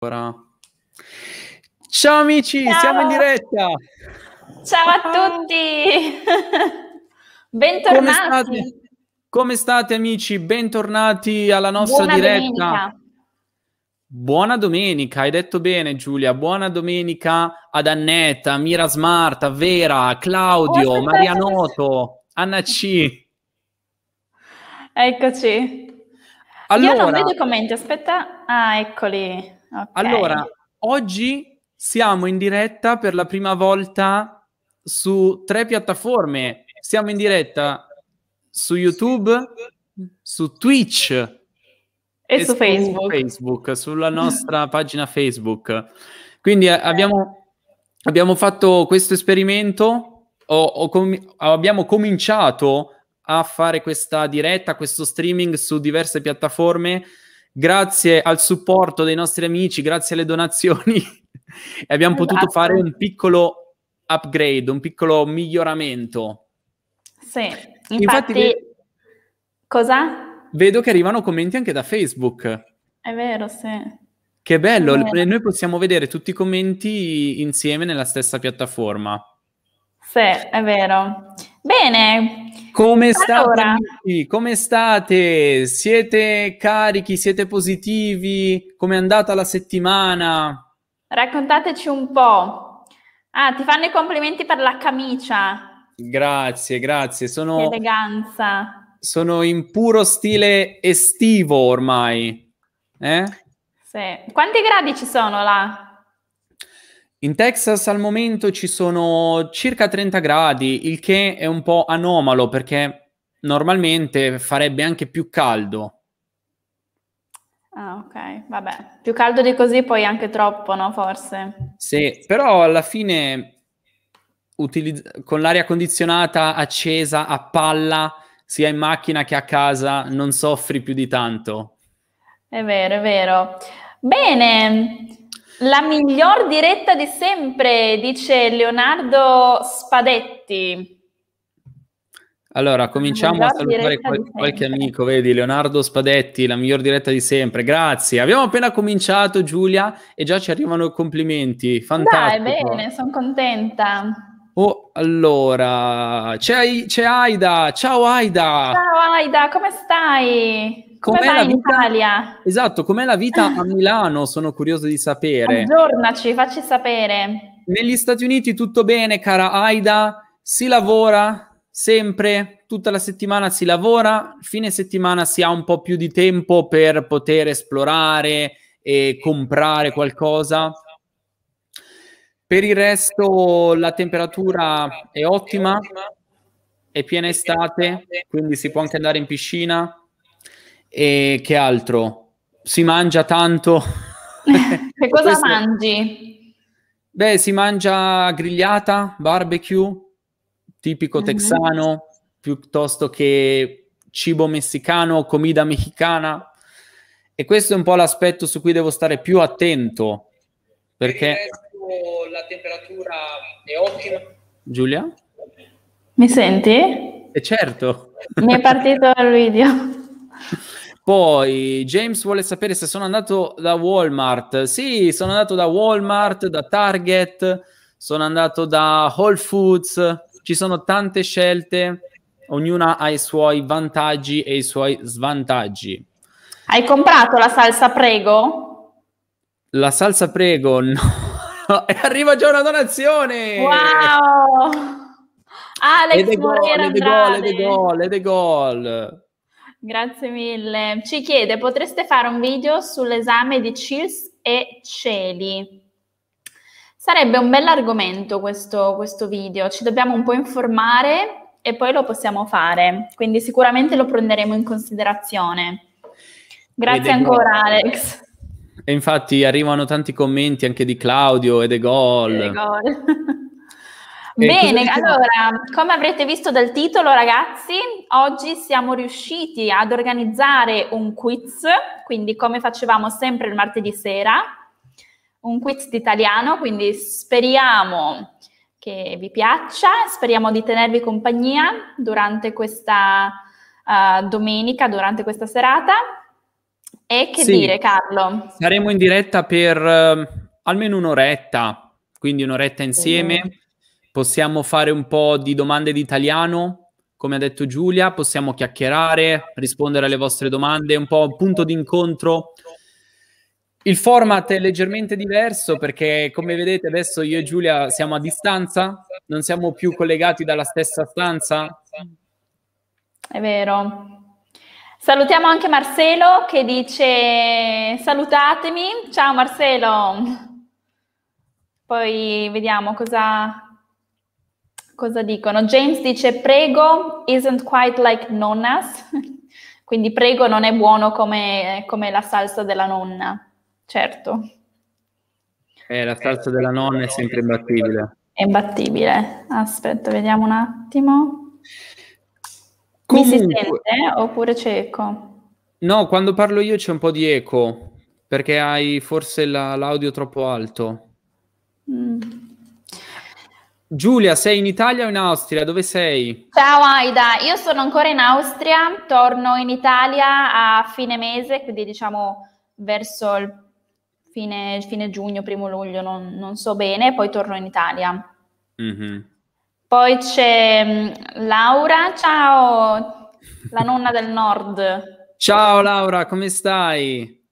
Ora. Ciao amici, Ciao. siamo in diretta. Ciao a tutti. Bentornati. Come state? Come state amici? Bentornati alla nostra Buona diretta. Domenica. Buona domenica, hai detto bene Giulia. Buona domenica ad Annetta, Mira Smarta, Vera, Claudio, oh, Marianoto, Anna C. Eccoci. Allora... Io non vedo i commenti, aspetta. Ah, eccoli. Okay. Allora, oggi siamo in diretta per la prima volta su tre piattaforme. Siamo in diretta su YouTube, su Twitch e, e su, su Facebook. Facebook. sulla nostra pagina Facebook. Quindi eh, okay. abbiamo, abbiamo, fatto questo esperimento, o, o com- abbiamo cominciato a fare questa diretta, questo streaming su diverse piattaforme grazie al supporto dei nostri amici, grazie alle donazioni, abbiamo esatto. potuto fare un piccolo upgrade, un piccolo miglioramento. Sì, infatti, infatti cosa? Vedo che arrivano commenti anche da Facebook. È vero, sì. Che bello, vero. noi possiamo vedere tutti i commenti insieme nella stessa piattaforma. Sì, è vero. Bene, come allora. state? Come state? Siete carichi? Siete positivi? Come è andata la settimana? Raccontateci un po'. Ah, ti fanno i complimenti per la camicia. Grazie, grazie. Sono che eleganza. Sono in puro stile estivo ormai. Eh? Sì. Quanti gradi ci sono là? In Texas al momento ci sono circa 30 gradi, il che è un po' anomalo perché normalmente farebbe anche più caldo. Ah, ok, vabbè. Più caldo di così poi anche troppo, no? Forse. Sì, però alla fine utilizz- con l'aria condizionata accesa a palla, sia in macchina che a casa, non soffri più di tanto. È vero, è vero. Bene. La miglior diretta di sempre, dice Leonardo Spadetti. Allora, cominciamo a salutare qual- qualche amico, vedi Leonardo Spadetti, la miglior diretta di sempre. Grazie. Abbiamo appena cominciato, Giulia, e già ci arrivano i complimenti. Fantastico. Dai, bene, sono contenta. Oh, allora, c'è, c'è Aida. Ciao Aida. Ciao Aida, come stai? Com'è Come la vita... in Italia? Esatto, com'è la vita a Milano? Sono curioso di sapere. Aggiornaci, facci sapere. Negli Stati Uniti tutto bene, cara Aida? Si lavora sempre, tutta la settimana si lavora, fine settimana si ha un po' più di tempo per poter esplorare e comprare qualcosa. Per il resto la temperatura è ottima, è piena estate, quindi si può anche andare in piscina, e che altro? Si mangia tanto. che cosa Questo... mangi? Beh, si mangia grigliata, barbecue, tipico mm-hmm. texano, piuttosto che cibo messicano, comida mexicana. E questo è un po' l'aspetto su cui devo stare più attento. Perché la temperatura è ottima. Giulia? Mi senti? E eh, certo. Mi è partito il video. Poi James vuole sapere se sono andato da Walmart. Sì, sono andato da Walmart, da Target, sono andato da Whole Foods. Ci sono tante scelte, ognuna ha i suoi vantaggi e i suoi svantaggi. Hai comprato la salsa prego? La salsa prego no. e arriva già una donazione. Wow! Alex, le de gol, le gol, le gol, le gol. Grazie mille. Ci chiede, potreste fare un video sull'esame di CILS e CELI? Sarebbe un bell'argomento questo, questo video, ci dobbiamo un po' informare e poi lo possiamo fare, quindi sicuramente lo prenderemo in considerazione. Grazie ancora gol. Alex. E infatti arrivano tanti commenti anche di Claudio e De Gaulle. E de gol. Bene, allora, come avrete visto dal titolo, ragazzi, oggi siamo riusciti ad organizzare un quiz, quindi come facevamo sempre il martedì sera, un quiz di italiano, quindi speriamo che vi piaccia, speriamo di tenervi compagnia durante questa uh, domenica, durante questa serata. E che sì. dire, Carlo? Saremo in diretta per uh, almeno un'oretta, quindi un'oretta insieme. Mm possiamo fare un po' di domande di italiano, come ha detto Giulia, possiamo chiacchierare, rispondere alle vostre domande, un po' un punto d'incontro. Il format è leggermente diverso perché, come vedete, adesso io e Giulia siamo a distanza, non siamo più collegati dalla stessa stanza. È vero. Salutiamo anche Marcelo che dice salutatemi. Ciao Marcelo. Poi vediamo cosa, Cosa dicono? James dice prego isn't quite like nonnas, quindi prego non è buono come, come la salsa della nonna, certo. Eh, la salsa della nonna è sempre imbattibile. È imbattibile. Aspetta, vediamo un attimo. Comunque, Mi si sente oppure c'è eco? No, quando parlo io c'è un po' di eco, perché hai forse la, l'audio troppo alto. Mm. Giulia, sei in Italia o in Austria? Dove sei? Ciao Aida, io sono ancora in Austria, torno in Italia a fine mese, quindi diciamo verso il fine, fine giugno, primo luglio, non, non, so bene, poi torno in Italia. Mm-hmm. Poi c'è mm, Laura, ciao, la nonna del nord. Ciao Laura, come stai?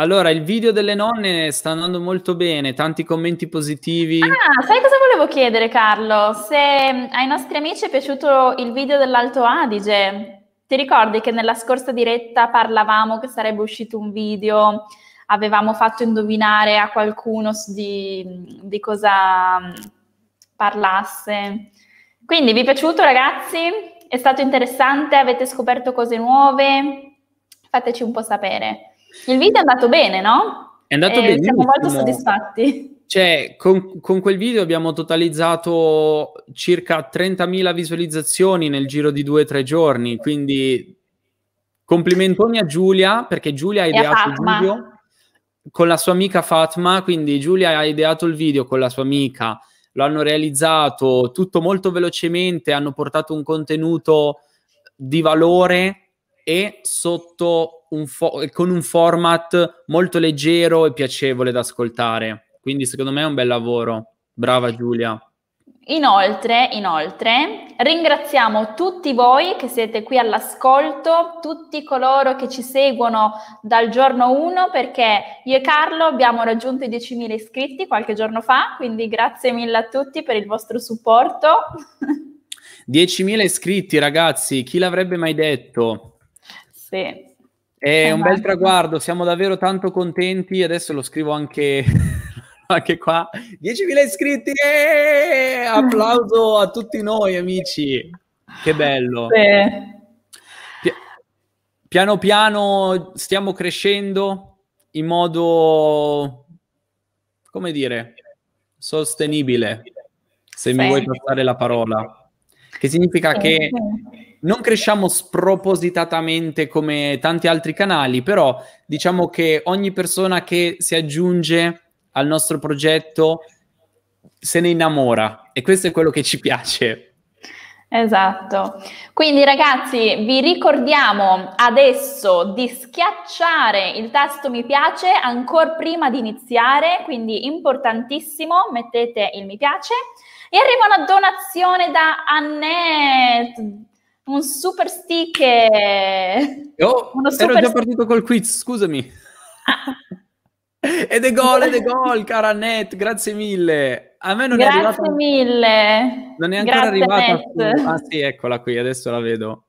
Allora, il video delle nonne sta andando molto bene, tanti commenti positivi. Ah, sai cosa volevo chiedere, Carlo? Se mm, ai nostri amici è piaciuto il video dell'Alto Adige, ti ricordi che nella scorsa diretta parlavamo che sarebbe uscito un video, avevamo fatto indovinare a qualcuno di, mm, di cosa mm, parlasse. Quindi vi è piaciuto, ragazzi? È stato interessante? Avete scoperto cose nuove? Fateci un po' sapere. Il video è andato bene, no? È andato bene. Siamo molto soddisfatti. Cioè, con, con, quel video abbiamo totalizzato circa 30.000 visualizzazioni nel giro di due o tre giorni, quindi complimentoni a Giulia, perché Giulia ha ideato il video con la sua amica Fatma, quindi Giulia ha ideato il video con la sua amica, lo hanno realizzato tutto molto velocemente, hanno portato un contenuto di valore e sotto un fo- con un format molto leggero e piacevole da ascoltare. Quindi secondo me è un bel lavoro. Brava Giulia. Inoltre, inoltre, ringraziamo tutti voi che siete qui all'ascolto, tutti coloro che ci seguono dal giorno 1 perché io e Carlo abbiamo raggiunto i 10.000 iscritti qualche giorno fa, quindi grazie mille a tutti per il vostro supporto. 10.000 iscritti ragazzi, chi l'avrebbe mai detto? Sì. È un bel traguardo, siamo davvero tanto contenti. Adesso lo scrivo anche, anche qua. 10.000 iscritti! Eh! Applauso a tutti noi, amici. Che bello. Sì. Piano piano stiamo crescendo in modo, come dire, sostenibile, se sì. mi vuoi passare la parola. Che significa sì. che non cresciamo spropositatamente come tanti altri canali, però diciamo che ogni persona che si aggiunge al nostro progetto se ne innamora e questo è quello che ci piace. Esatto. Quindi ragazzi, vi ricordiamo adesso di schiacciare il tasto mi piace ancora prima di iniziare, quindi importantissimo, mettete il mi piace. E arriva una donazione da Annette un super sticker. Oh, uno super ero già partito col quiz, scusami. ed è gol, ed gol, cara Annette, grazie mille. A me non grazie è arrivata... Grazie mille. Non è ancora grazie arrivata. Ah sì, eccola qui, adesso la vedo.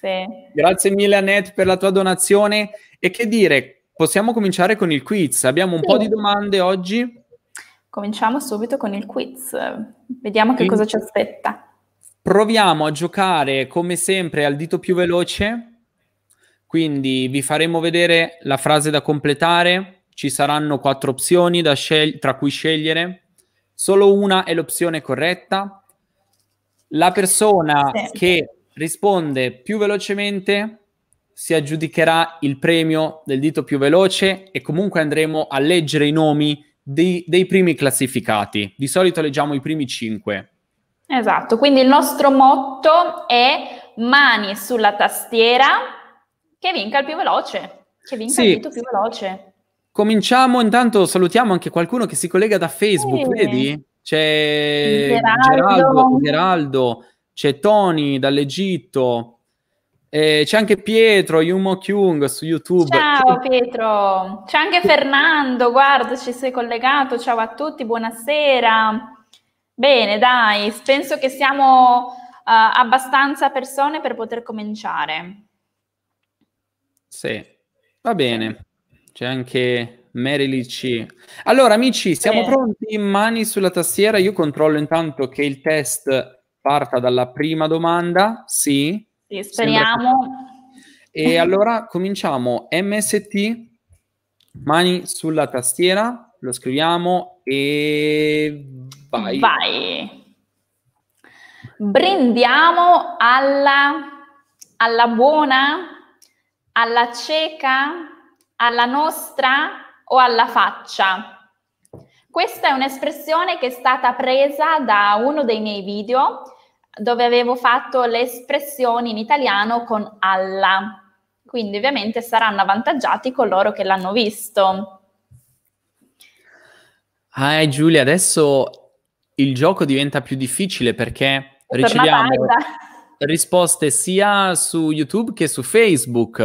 Sì. Grazie mille Annette per la tua donazione. E che dire, possiamo cominciare con il quiz. Abbiamo un sì. po' di domande oggi. Cominciamo subito con il quiz. Vediamo che sì. cosa ci aspetta. Proviamo a giocare come sempre al dito più veloce, quindi vi faremo vedere la frase da completare, ci saranno quattro opzioni sceg- tra cui scegliere, solo una è l'opzione corretta. La persona sì. che risponde più velocemente si aggiudicherà il premio del dito più veloce e comunque andremo a leggere i nomi dei, dei primi classificati. Di solito leggiamo i primi cinque. Esatto, quindi il nostro motto è mani sulla tastiera, che vinca il più veloce, che vinca sì. il più veloce. Cominciamo, intanto salutiamo anche qualcuno che si collega da Facebook, sì. vedi? C'è Geraldo. Geraldo, c'è Tony dall'Egitto, eh, c'è anche Pietro, Yumo Kyung su YouTube. Ciao Pietro, c'è anche Fernando, guarda, ci sei collegato, ciao a tutti, buonasera. Bene, dai, penso che siamo uh, abbastanza persone per poter cominciare. Sì, va bene. C'è anche Mary C. Allora, amici, siamo bene. pronti? Mani sulla tastiera. Io controllo intanto che il test parta dalla prima domanda. Sì. Sì, speriamo. E allora cominciamo. MST, mani sulla tastiera lo scriviamo e vai. Vai. Brindiamo alla, alla buona, alla cieca, alla nostra o alla faccia. Questa è un'espressione che è stata presa da uno dei miei video dove avevo fatto le espressioni in italiano con alla. Quindi ovviamente saranno avvantaggiati coloro che l'hanno visto. Ah, eh, Giulia, adesso il gioco diventa più difficile perché per riceviamo risposte sia su YouTube che su Facebook.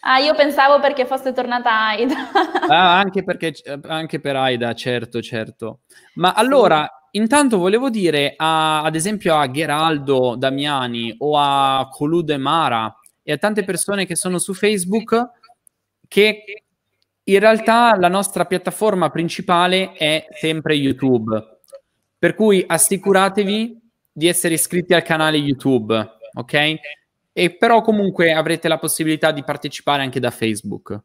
Ah, io pensavo perché fosse tornata Aida. ah, anche, perché, anche, per Aida, certo, certo. Ma allora, intanto volevo dire a, ad esempio a Geraldo Damiani o a Colude Mara e a tante persone che sono su Facebook che in realtà la nostra piattaforma principale è sempre YouTube, per cui assicuratevi di essere iscritti al canale YouTube, ok? E però comunque avrete la possibilità di partecipare anche da Facebook.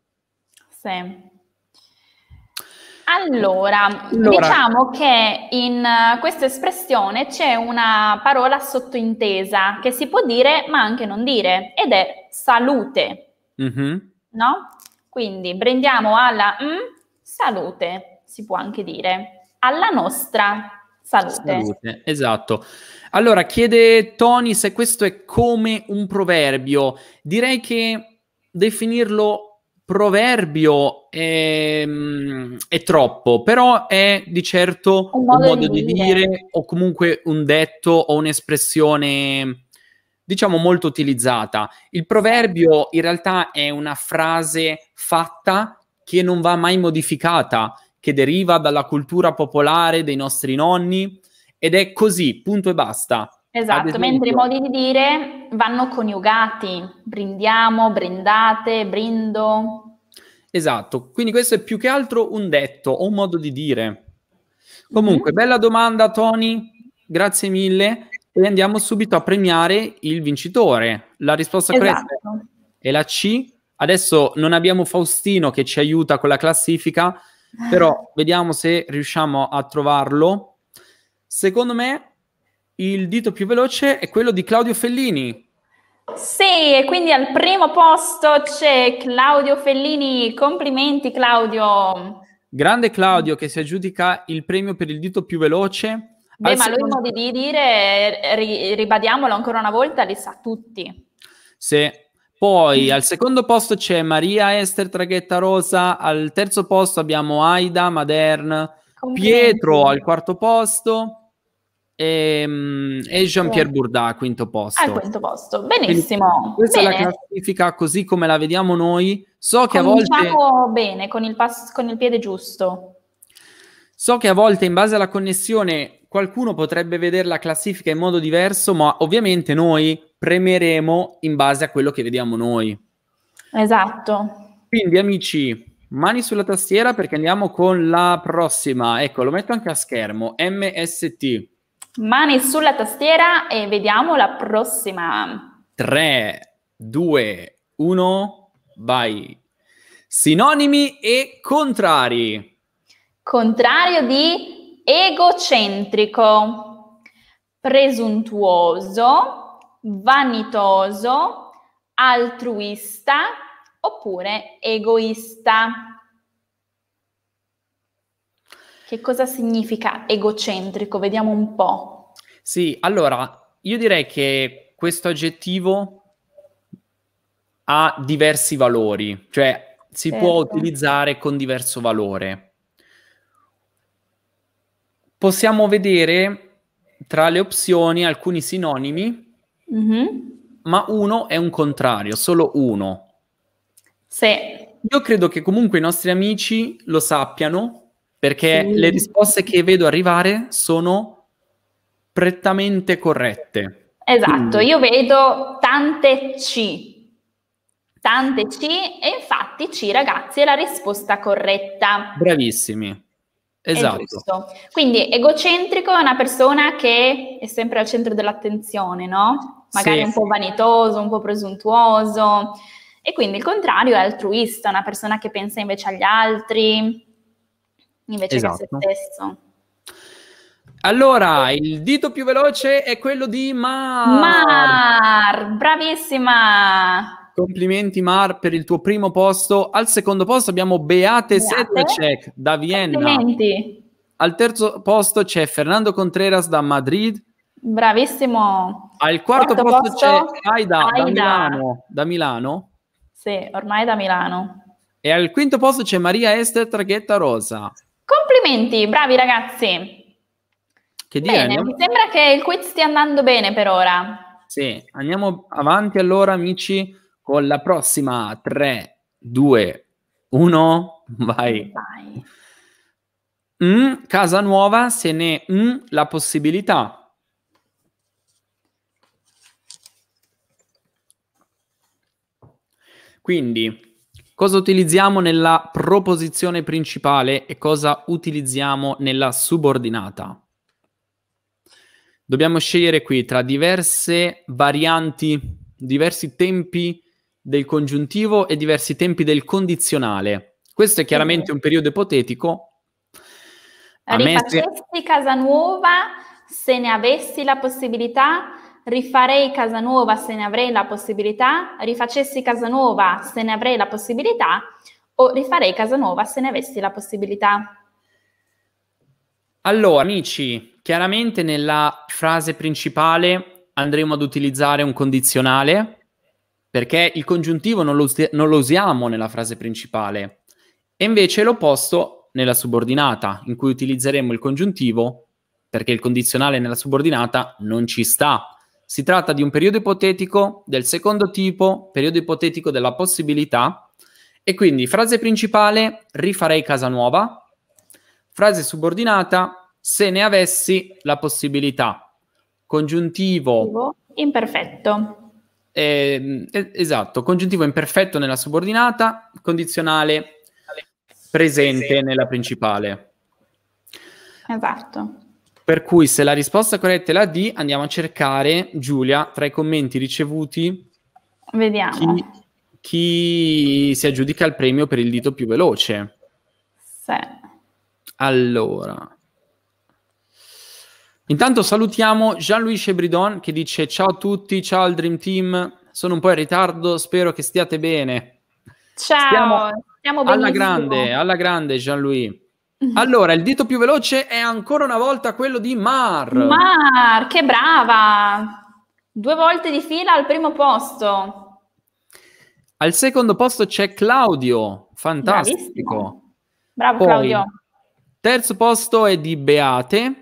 Sì. Allora, allora, diciamo che in eh, questa espressione c'è una parola sottointesa che si può dire ma anche non dire ed è salute. Mm-hmm. No? Quindi prendiamo alla mm, salute, si può anche dire, alla nostra salute. salute. Esatto. Allora, chiede Tony se questo è come un proverbio. Direi che definirlo proverbio è, mm, è troppo, però è di certo un modo, un modo di, dire. dire o comunque un detto o un'espressione diciamo molto utilizzata. Il proverbio in realtà è una frase fatta che non va mai modificata, che deriva dalla cultura popolare dei nostri nonni ed è così, punto e basta. Esatto, esempio, mentre i modi di dire vanno coniugati, brindiamo, brindate, brindo. Esatto, quindi questo è più che altro un detto o un modo di dire. Mhm. Comunque, mm-hmm. bella domanda Tony, grazie mille. E andiamo subito a premiare il vincitore. La risposta esatto. corretta è la C. Adesso non abbiamo Faustino che ci aiuta con la classifica, però vediamo se riusciamo a trovarlo. Secondo me il dito più veloce è quello di Claudio Fellini. Sì, e quindi al primo posto c'è Claudio Fellini. Complimenti Claudio. Grande Claudio che si aggiudica il premio per il dito più veloce. Beh, ma secondo... lui i modi di dire, eh, ri, ribadiamolo ancora una volta, li sa tutti. Sì. Poi al secondo posto c'è Maria Ester Traghetta Rosa, al terzo posto abbiamo Aida Madern, Pietro al quarto posto ehm, e, e Jean-Pierre Bourda al quinto posto. Al quinto posto, benissimo. Quindi questa bene. è la classifica così come la vediamo noi. So che Cominciamo a volte... bene, con il, pass- con il piede giusto. So che a volte in base alla connessione qualcuno potrebbe vedere la classifica in modo diverso, ma ovviamente noi premeremo in base a quello che vediamo noi. Esatto. Quindi amici, mani sulla tastiera perché andiamo con la prossima. Ecco, lo metto anche a schermo, MST. Mani sulla tastiera e vediamo la prossima. 3, 2, 1, vai. Sinonimi e contrari. Contrario di egocentrico, presuntuoso, vanitoso, altruista oppure egoista. Che cosa significa egocentrico? Vediamo un po'. Sì, allora, io direi che questo aggettivo ha diversi valori, cioè si certo. può utilizzare con diverso valore possiamo vedere tra le opzioni alcuni sinonimi, mm-hmm. ma uno è un contrario, solo uno. Sì. Io credo che comunque i nostri amici lo sappiano, perché sì. le risposte che vedo arrivare sono prettamente corrette. Esatto, Quindi. io vedo tante C, tante C e infatti C ragazzi è la risposta corretta. Bravissimi. Esatto. Quindi egocentrico è una persona che è sempre al centro dell'attenzione, no? Magari sì. un po' vanitoso, un po' presuntuoso. E quindi il contrario è altruista, una persona che pensa invece agli altri, invece esatto. che a se esatto. stesso. Allora, il dito più veloce è quello di Mar. Mar, bravissima! Complimenti Mar per il tuo primo posto. Al secondo posto abbiamo Beate, Beate. Sedlacek da Vienna. Complimenti. Al terzo posto c'è Fernando Contreras da Madrid. Bravissimo. Al quarto, quarto posto, posto, c'è Aida, Aida. Da, Milano. da Milano. Sì, ormai da Milano. E al quinto posto c'è Maria Esther Traghetta Rosa. Complimenti, bravi ragazzi. Che dire? Bene, no? mi sembra che il quiz stia andando bene per ora. Sì, andiamo avanti allora amici con la prossima 3, 2, 1, vai. vai. Mm, casa nuova, se ne mm, la possibilità. Quindi, cosa utilizziamo nella proposizione principale e cosa utilizziamo nella subordinata? Dobbiamo scegliere qui tra diverse varianti, diversi tempi del congiuntivo e diversi tempi del condizionale. Questo è chiaramente un periodo ipotetico. A Rifacessi se... nuova se ne avessi la possibilità, rifarei casa nuova se ne avrei la possibilità, rifacessi casa nuova se ne avrei la possibilità o rifarei casa nuova se ne avessi la possibilità. Allora, amici, chiaramente nella frase principale andremo ad utilizzare un condizionale perché il congiuntivo non lo, usi- non lo usiamo nella frase principale e invece l'opposto nella subordinata, in cui utilizzeremo il congiuntivo perché il condizionale nella subordinata non ci sta. Si tratta di un periodo ipotetico del secondo tipo, periodo ipotetico della possibilità. E quindi frase principale, rifarei casa nuova. Frase subordinata, se ne avessi la possibilità. Congiuntivo. Imperfetto. Eh, esatto, congiuntivo imperfetto nella subordinata, condizionale presente nella principale. Esatto. Per cui se la risposta corretta è la D, andiamo a cercare, Giulia, tra i commenti ricevuti, vediamo chi, chi si aggiudica il premio per il dito più veloce. Sì. Allora, Intanto salutiamo Jean-Louis Bridon che dice ciao a tutti, ciao al Dream Team, sono un po' in ritardo, spero che stiate bene. Ciao, stiamo, stiamo alla grande, alla grande Jean-Louis. Allora, il dito più veloce è ancora una volta quello di Mar. Mar, che brava! Due volte di fila al primo posto. Al secondo posto c'è Claudio, fantastico. Bravissimo. Bravo Poi, Claudio. Terzo posto è di Beate.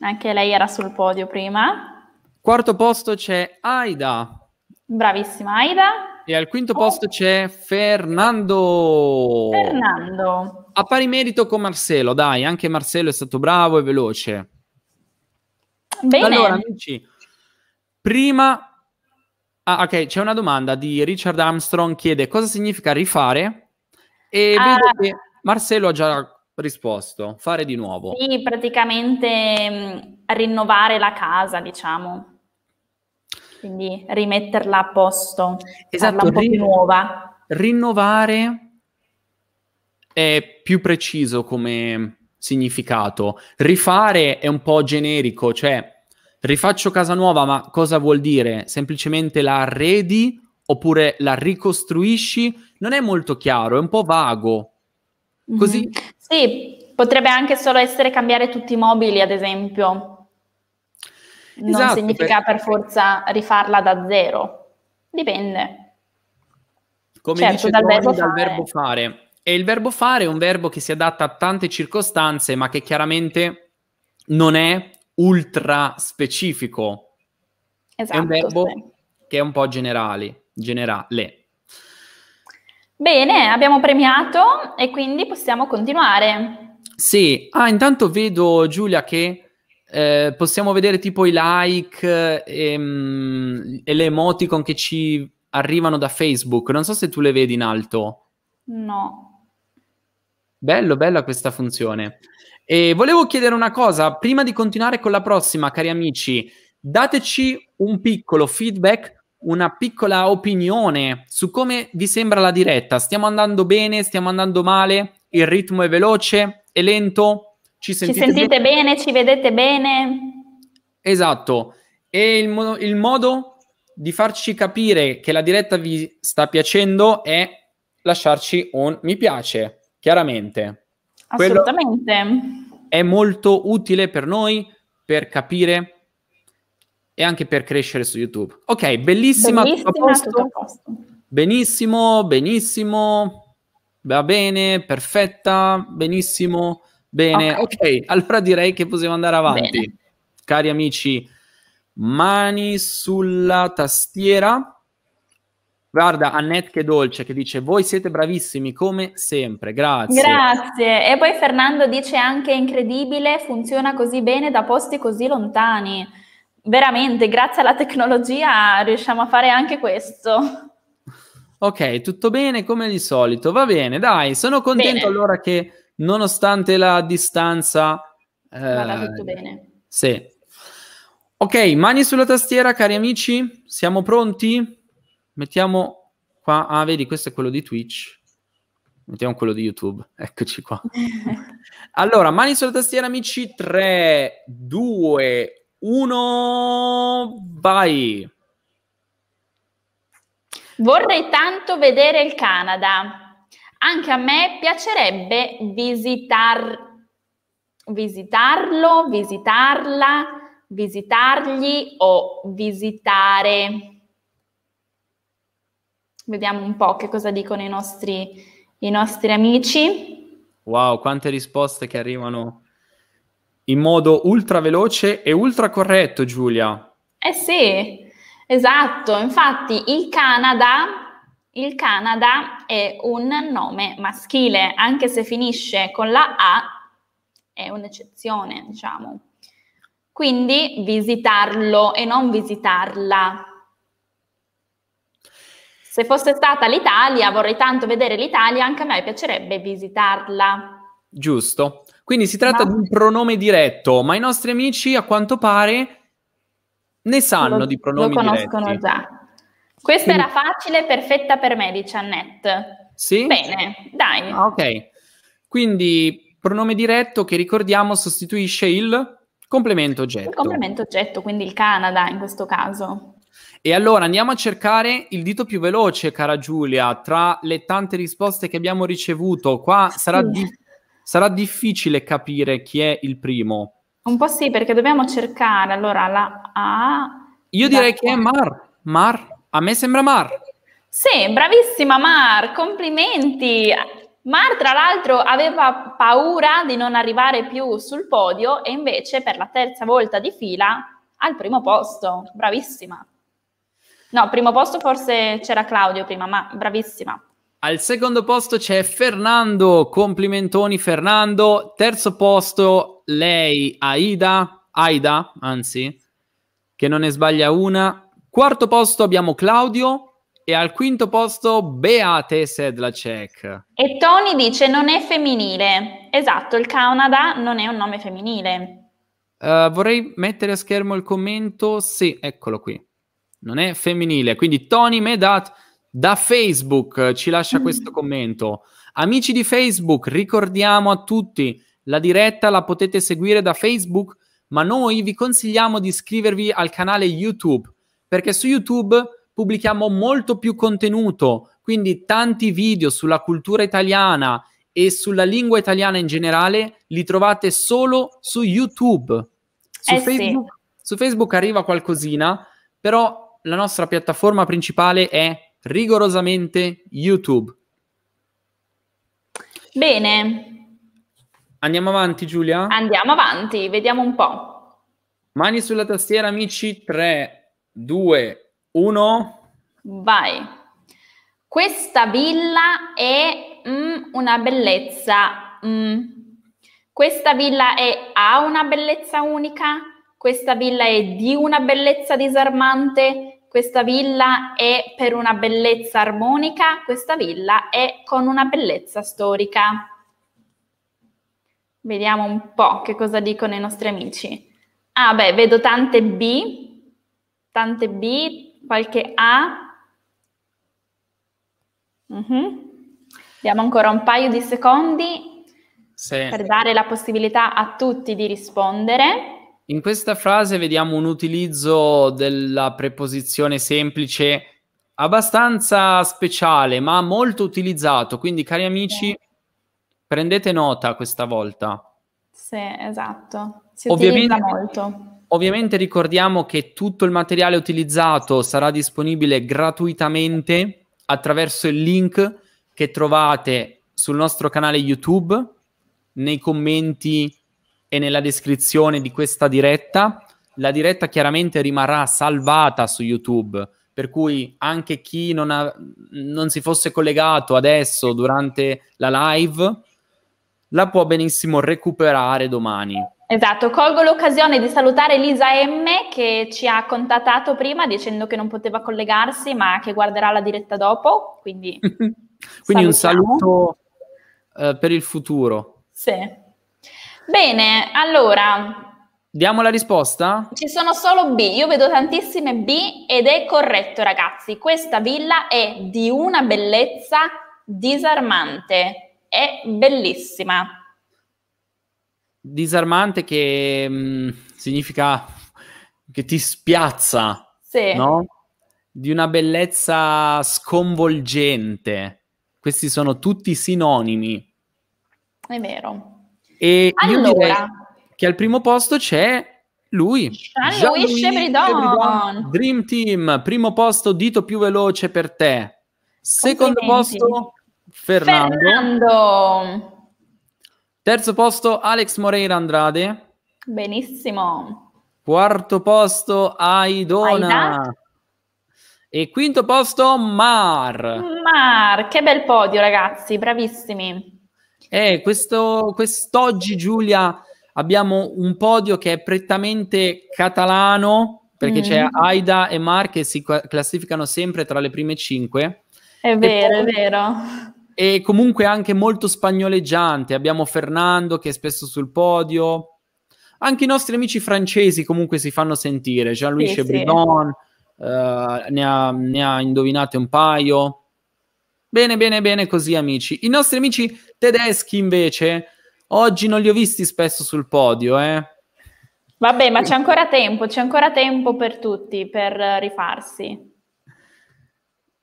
Anche lei era sul podio prima. Quarto posto c'è Aida. Bravissima Aida. E al quinto oh. posto c'è Fernando. Fernando. A pari merito con Marcello, dai, anche Marcello è stato bravo e veloce. Bene. Allora, amici, prima... Ah, ok, c'è una domanda di Richard Armstrong, chiede cosa significa rifare e ah. vedo che Marcello ha già risposto, fare di nuovo. Sì, praticamente mh, mm, rinnovare la casa, diciamo. Quindi rimetterla a posto, esatto, farla rin- nuova. Rinnovare è più preciso come significato. Rifare è un po' generico, cioè rifaccio casa nuova, ma cosa vuol dire? Semplicemente la arredi oppure la ricostruisci? Non è molto chiaro, è un po' vago. Così mm-hmm. Sì, potrebbe anche solo essere cambiare tutti i mobili, ad esempio. Non esatto, significa per... forza rifarla da zero. Dipende. Come certo, dice dal, Tony, verbo, dal fare. verbo fare. E il verbo fare è un verbo che si adatta a tante circostanze, ma che chiaramente non è ultra specifico. Esatto, è un esatto, verbo sì. che è un po' generale. generale. Bene, abbiamo premiato e quindi possiamo continuare. Sì, ah, intanto vedo Giulia che eh, possiamo vedere tipo i like e, ehm, e le emoticon che ci arrivano da Facebook. Non so se tu le vedi in alto. No. Bello, bella questa funzione. E volevo chiedere una cosa, prima di continuare con la prossima, cari amici, dateci un piccolo feedback una piccola opinione su come vi sembra la diretta. Stiamo andando bene, stiamo andando male, il ritmo è veloce, è lento, ci sentite, ci sentite bene? bene, ci vedete bene. Esatto. E il, mo- il modo di farci capire che la diretta vi sta piacendo è lasciarci un mi piace, chiaramente. Assolutamente. Quello è molto utile per noi per capire e anche per crescere su YouTube. Ok, bellissima, bellissima tutto a posto. Tutto a posto. Benissimo, benissimo, va bene, perfetta, benissimo, bene. Okay. ok, allora direi che possiamo andare avanti. Bene. Cari amici, mani sulla tastiera. Guarda Annette che dolce che dice voi siete bravissimi come sempre, grazie. Grazie. E poi Fernando dice anche incredibile, funziona così bene da posti così lontani veramente grazie alla tecnologia riusciamo a fare anche questo. Ok, tutto bene come di solito, va bene, dai, sono contento bene. allora che nonostante la distanza... Eh, Vada tutto bene. Sì. Ok, mani sulla tastiera cari amici, siamo pronti? Mettiamo qua, ah vedi questo è quello di Twitch, mettiamo quello di YouTube, eccoci qua. allora, mani sulla tastiera amici, 3, 2, 1. 1. Vai. Vorrei tanto vedere il Canada. Anche a me piacerebbe visitar... visitarlo, visitarla, visitargli o visitare. Vediamo un po' che cosa dicono i nostri, i nostri amici. Wow, quante risposte che arrivano in modo ultra veloce e ultra corretto, Giulia. Eh sì, esatto. Infatti il Canada, il Canada è un nome maschile, anche se finisce con la A, è un'eccezione, diciamo. Quindi visitarlo e non visitarla. Se fosse stata l'Italia, vorrei tanto vedere l'Italia, anche a me piacerebbe visitarla. Giusto, quindi si tratta ma... di un pronome diretto, ma i nostri amici a quanto pare ne sanno lo, di pronomi diretti. Lo conoscono diretti. già. Questa Quindi... era facile, perfetta per me, dice Annette. Sì? Bene, dai. Ah, ok. Quindi pronome diretto che ricordiamo sostituisce il complemento oggetto. Il complemento oggetto, quindi il Canada in questo caso. E allora andiamo a cercare il dito più veloce, cara Giulia, tra le tante risposte che abbiamo ricevuto. Qua sì. sarà difficile sarà difficile capire chi è il primo. Un po' sì, perché dobbiamo cercare allora la A. Io direi che è Mar. Mar, a me sembra Mar. Sì, bravissima Mar, complimenti. Mar, tra l'altro, aveva paura di non arrivare più sul podio e invece per la terza volta di fila al primo posto. Bravissima. No, primo posto forse c'era Claudio prima, ma bravissima. Al secondo posto c'è Fernando, complimentoni Fernando. Terzo posto lei, Aida, Aida, anzi, che non ne sbaglia una. Quarto posto abbiamo Claudio e al quinto posto Beate Sedlacek. E Tony dice non è femminile. Esatto, il Canada non è un nome femminile. Uh, vorrei mettere a schermo il commento. Sì, eccolo qui. Non è femminile. Quindi Tony Medat da Facebook eh, ci lascia mm. questo commento. Amici di Facebook, ricordiamo a tutti, la diretta la potete seguire da Facebook, ma noi vi consigliamo di iscrivervi al canale YouTube, perché su YouTube pubblichiamo molto più contenuto, quindi tanti video sulla cultura italiana e sulla lingua italiana in generale li trovate solo su YouTube. Su, eh Facebook, sì. su Facebook arriva qualcosina, però la nostra piattaforma principale è rigorosamente YouTube. Bene. Andiamo avanti, Giulia? Andiamo avanti, vediamo un po'. Mani sulla tastiera, amici. 3, 2, 1. Vai. Questa villa è mm, una bellezza. Mm. Questa villa è ha una bellezza unica. Questa villa è di una bellezza disarmante questa villa è per una bellezza armonica, questa villa è con una bellezza storica. Vediamo un po' che cosa dicono i nostri amici. Ah, beh, vedo tante B, tante B, qualche A. Uh-huh. Diamo ancora un paio di secondi sì. per dare la possibilità a tutti di rispondere. Sì. In questa frase vediamo un utilizzo della preposizione semplice abbastanza speciale, ma molto utilizzato. Quindi, cari amici, sì. prendete nota questa volta. Sì, esatto. Si ovviamente, molto. Ovviamente ricordiamo che tutto il materiale utilizzato sarà disponibile gratuitamente attraverso il link che trovate sul nostro canale YouTube, nei commenti e nella descrizione di questa diretta. La diretta chiaramente rimarrà salvata su YouTube, per cui anche chi non, ha, non si fosse collegato adesso durante la live la può benissimo recuperare domani. Esatto, colgo l'occasione di salutare Lisa M che ci ha contattato prima dicendo che non poteva collegarsi ma che guarderà la diretta dopo, quindi... quindi un saluto eh, per il futuro. Sì. Bene, allora... Diamo la risposta? Ci sono solo B, io vedo tantissime B ed è corretto ragazzi, questa villa è di una bellezza disarmante, è bellissima. Disarmante che mh, mm, significa che ti spiazza, sì. no? Di una bellezza sconvolgente. Questi sono tutti sinonimi. È vero. E allora. io direi che al primo posto c'è lui. jean Dream Team, primo posto, dito più veloce per te. Secondo posto, Fernando. Fernando. Terzo posto, Alex Moreira Andrade. Benissimo. Quarto posto, Aidona. E quinto posto, Mar. Mar, che bel podio ragazzi, bravissimi. Eh, questo, quest'oggi, Giulia, abbiamo un podio che è prettamente catalano, perché mm. c'è Aida e Mar che si classificano sempre tra le prime cinque. È vero, poi, è vero. E comunque anche molto spagnoleggiante. Abbiamo Fernando che è spesso sul podio. Anche i nostri amici francesi comunque si fanno sentire. Jean-Louis sì, Chebridon sì. uh, eh, ne, ha, ne ha indovinate un paio. Bene, bene, bene così amici. I nostri amici tedeschi invece, oggi non li ho visti spesso sul podio, eh. Vabbè, ma c'è ancora tempo, c'è ancora tempo per tutti per rifarsi.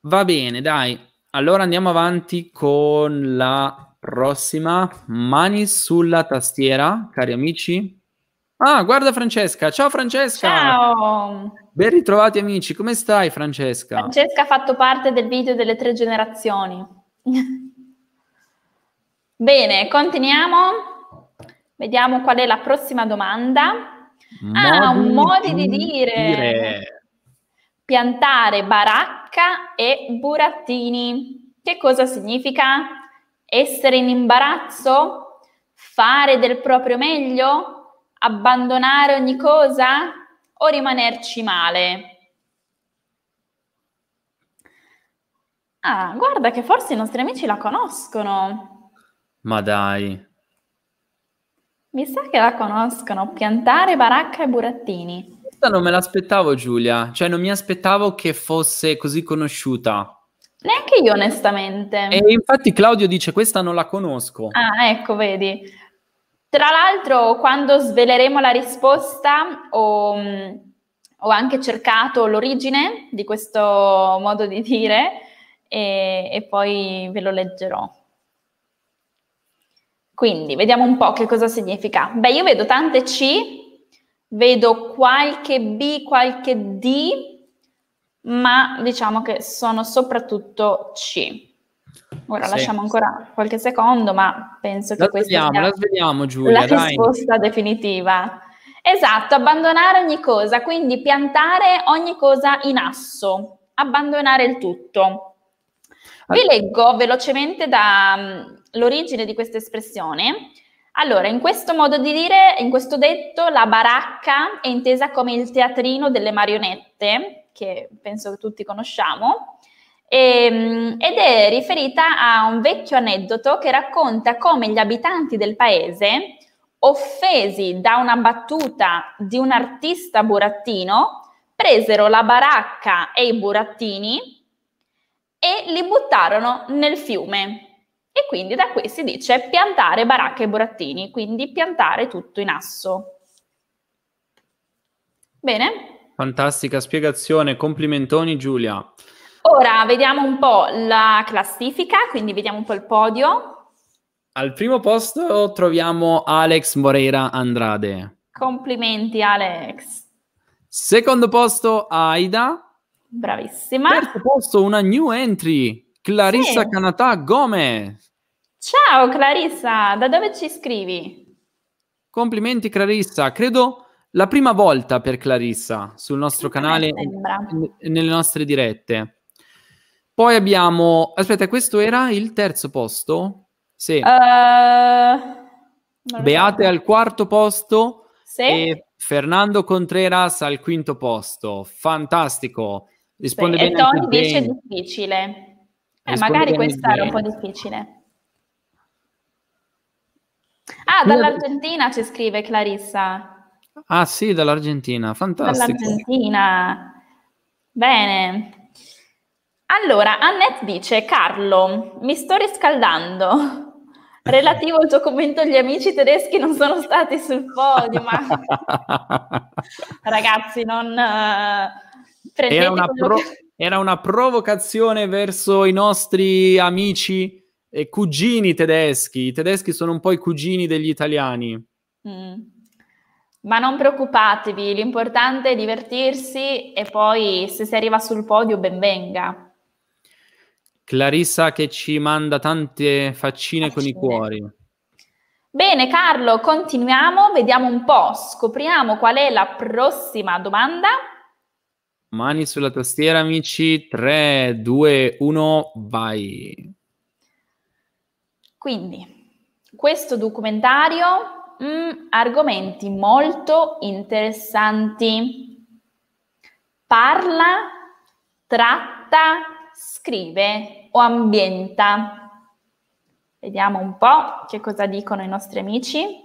Va bene, dai. Allora andiamo avanti con la prossima. Mani sulla tastiera, cari amici. Ah, guarda Francesca. Ciao Francesca. Ciao. Ben ritrovati amici, come stai Francesca? Francesca ha fatto parte del video delle tre generazioni. Bene, continuiamo. Vediamo qual è la prossima domanda. Modi ah, un modo di dire. dire. Piantare baracca e burattini. Che cosa significa? Essere in imbarazzo? Fare del proprio meglio? Abbandonare ogni cosa? o rimanerci male. Ah, guarda che forse i nostri amici la conoscono. Ma dai. Mi sa che la conoscono, piantare baracca e burattini. Questa non me l'aspettavo Giulia, cioè non mi aspettavo che fosse così conosciuta. Neanche io onestamente. E infatti Claudio dice questa non la conosco. Ah, ecco, vedi. Tra l'altro, quando sveleremo la risposta, ho, ho anche cercato l'origine di questo modo di dire e, e poi ve lo leggerò. Quindi vediamo un po' che cosa significa. Beh, io vedo tante C, vedo qualche B, qualche D, ma diciamo che sono soprattutto C. Ora sì. lasciamo ancora qualche secondo, ma penso che la questa svegliamo, sia la, svegliamo, Giulia, la dai. risposta definitiva. Esatto, abbandonare ogni cosa, quindi piantare ogni cosa in asso, abbandonare il tutto. Vi leggo velocemente dall'origine mm, di questa espressione. Allora, in questo modo di dire, in questo detto, la baracca è intesa come il teatrino delle marionette, che penso che tutti conosciamo, e, ehm, ed è riferita a un vecchio aneddoto che racconta come gli abitanti del paese, offesi da una battuta di un artista burattino, presero la baracca e i burattini e li buttarono nel fiume. E quindi da qui si dice piantare baracca e burattini, quindi piantare tutto in asso. Bene? Fantastica spiegazione, complimentoni Giulia. Ora vediamo un po' la classifica, quindi vediamo un po' il podio. Al primo posto troviamo Alex Moreira Andrade. Complimenti Alex. Secondo posto Aida. Bravissima. Terzo posto una new entry, Clarissa sì. Canatà Gomez. Ciao Clarissa, da dove ci scrivi? Complimenti Clarissa, credo la prima volta per Clarissa sul nostro canale e nelle nostre dirette. Poi abbiamo... Aspetta, questo era il terzo posto? Sì. Uh, Beate so. al quarto posto. Sì. E Fernando Contreras al quinto posto. Fantastico. Risponde sì. bene. E Tony dice bene. difficile. Eh, magari questa era un po' difficile. Ah, dall'Argentina ci scrive Clarissa. Ah sì, dall'Argentina, fantastico. Dall'Argentina. Bene. Allora, Annette dice, Carlo, mi sto riscaldando. Relativo al tuo commento, gli amici tedeschi non sono stati sul podio, ma... Ragazzi, non... Uh, era, una pro- che... era una provocazione verso i nostri amici e cugini tedeschi. I tedeschi sono un po' i cugini degli italiani. Mm. Ma non preoccupatevi, l'importante è divertirsi e poi se si arriva sul podio ben venga. Clarissa che ci manda tante faccine, faccine. con i cuori. Bene Carlo, continuiamo, vediamo un po', scopriamo qual è la prossima domanda. Mani sulla tastiera amici, 3, 2, 1, vai. Quindi, questo documentario, mh, mm, argomenti molto interessanti. Parla, tratta scrive o ambienta. Vediamo un po' che cosa dicono i nostri amici.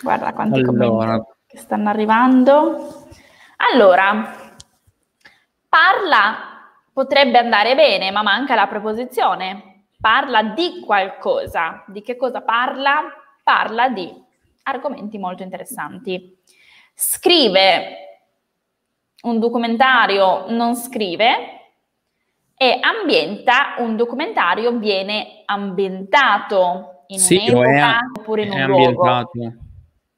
Guarda quanti allora. che stanno arrivando. Allora, parla potrebbe andare bene, ma manca la proposizione. Parla di qualcosa. Di che cosa parla? Parla di argomenti molto interessanti scrive un documentario, non scrive e ambienta un documentario, viene ambientato in sì, un'epoca oppure in un ambientato. luogo.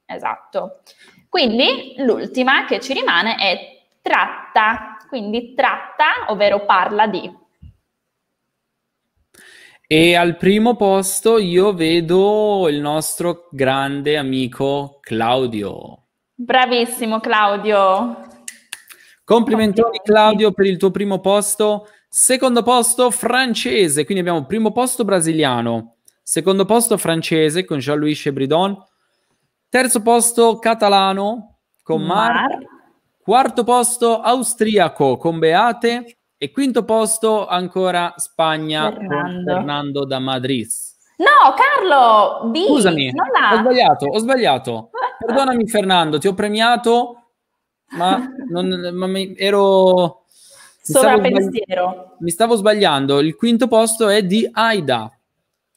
Esatto. Quindi l'ultima che ci rimane è tratta, quindi tratta, ovvero parla di. E al primo posto io vedo il nostro grande amico Claudio. Bravissimo Claudio. Complimenti Claudio per il tuo primo posto. Secondo posto francese, quindi abbiamo primo posto brasiliano, secondo posto francese con Jean-Louis Chebridon, terzo posto catalano con Mar, Mar. quarto posto austriaco con Beate e quinto posto ancora Spagna Fernando. con Fernando da Madrid. No, Carlo, B, Scusami, ho sbagliato, ho sbagliato. Ah, Perdonami Fernando, ti ho premiato, ma, non, ma mi, ero... Mi a pensiero. mi stavo sbagliando, il quinto posto è di Aida.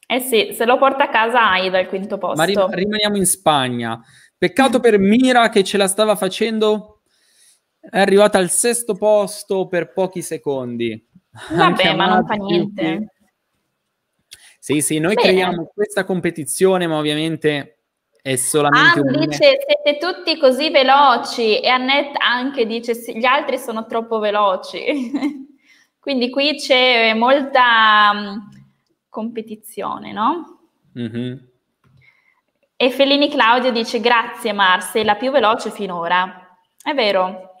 Eh sì, se lo porta a casa Aida il quinto posto. Ma rim- rimaniamo in Spagna. Peccato per Mira che ce la stava facendo, è arrivata al sesto posto per pochi secondi. Vabbè, ma non fa niente. Sì, sì, noi Bene. creiamo questa competizione, ma ovviamente è solamente ah, un dice siete tutti così veloci e Annette anche dice sì, gli altri sono troppo veloci. Quindi qui c'è eh, molta um, competizione, no? Mm-hmm. E Fellini Claudio dice grazie Mar, sei la più veloce finora. È vero.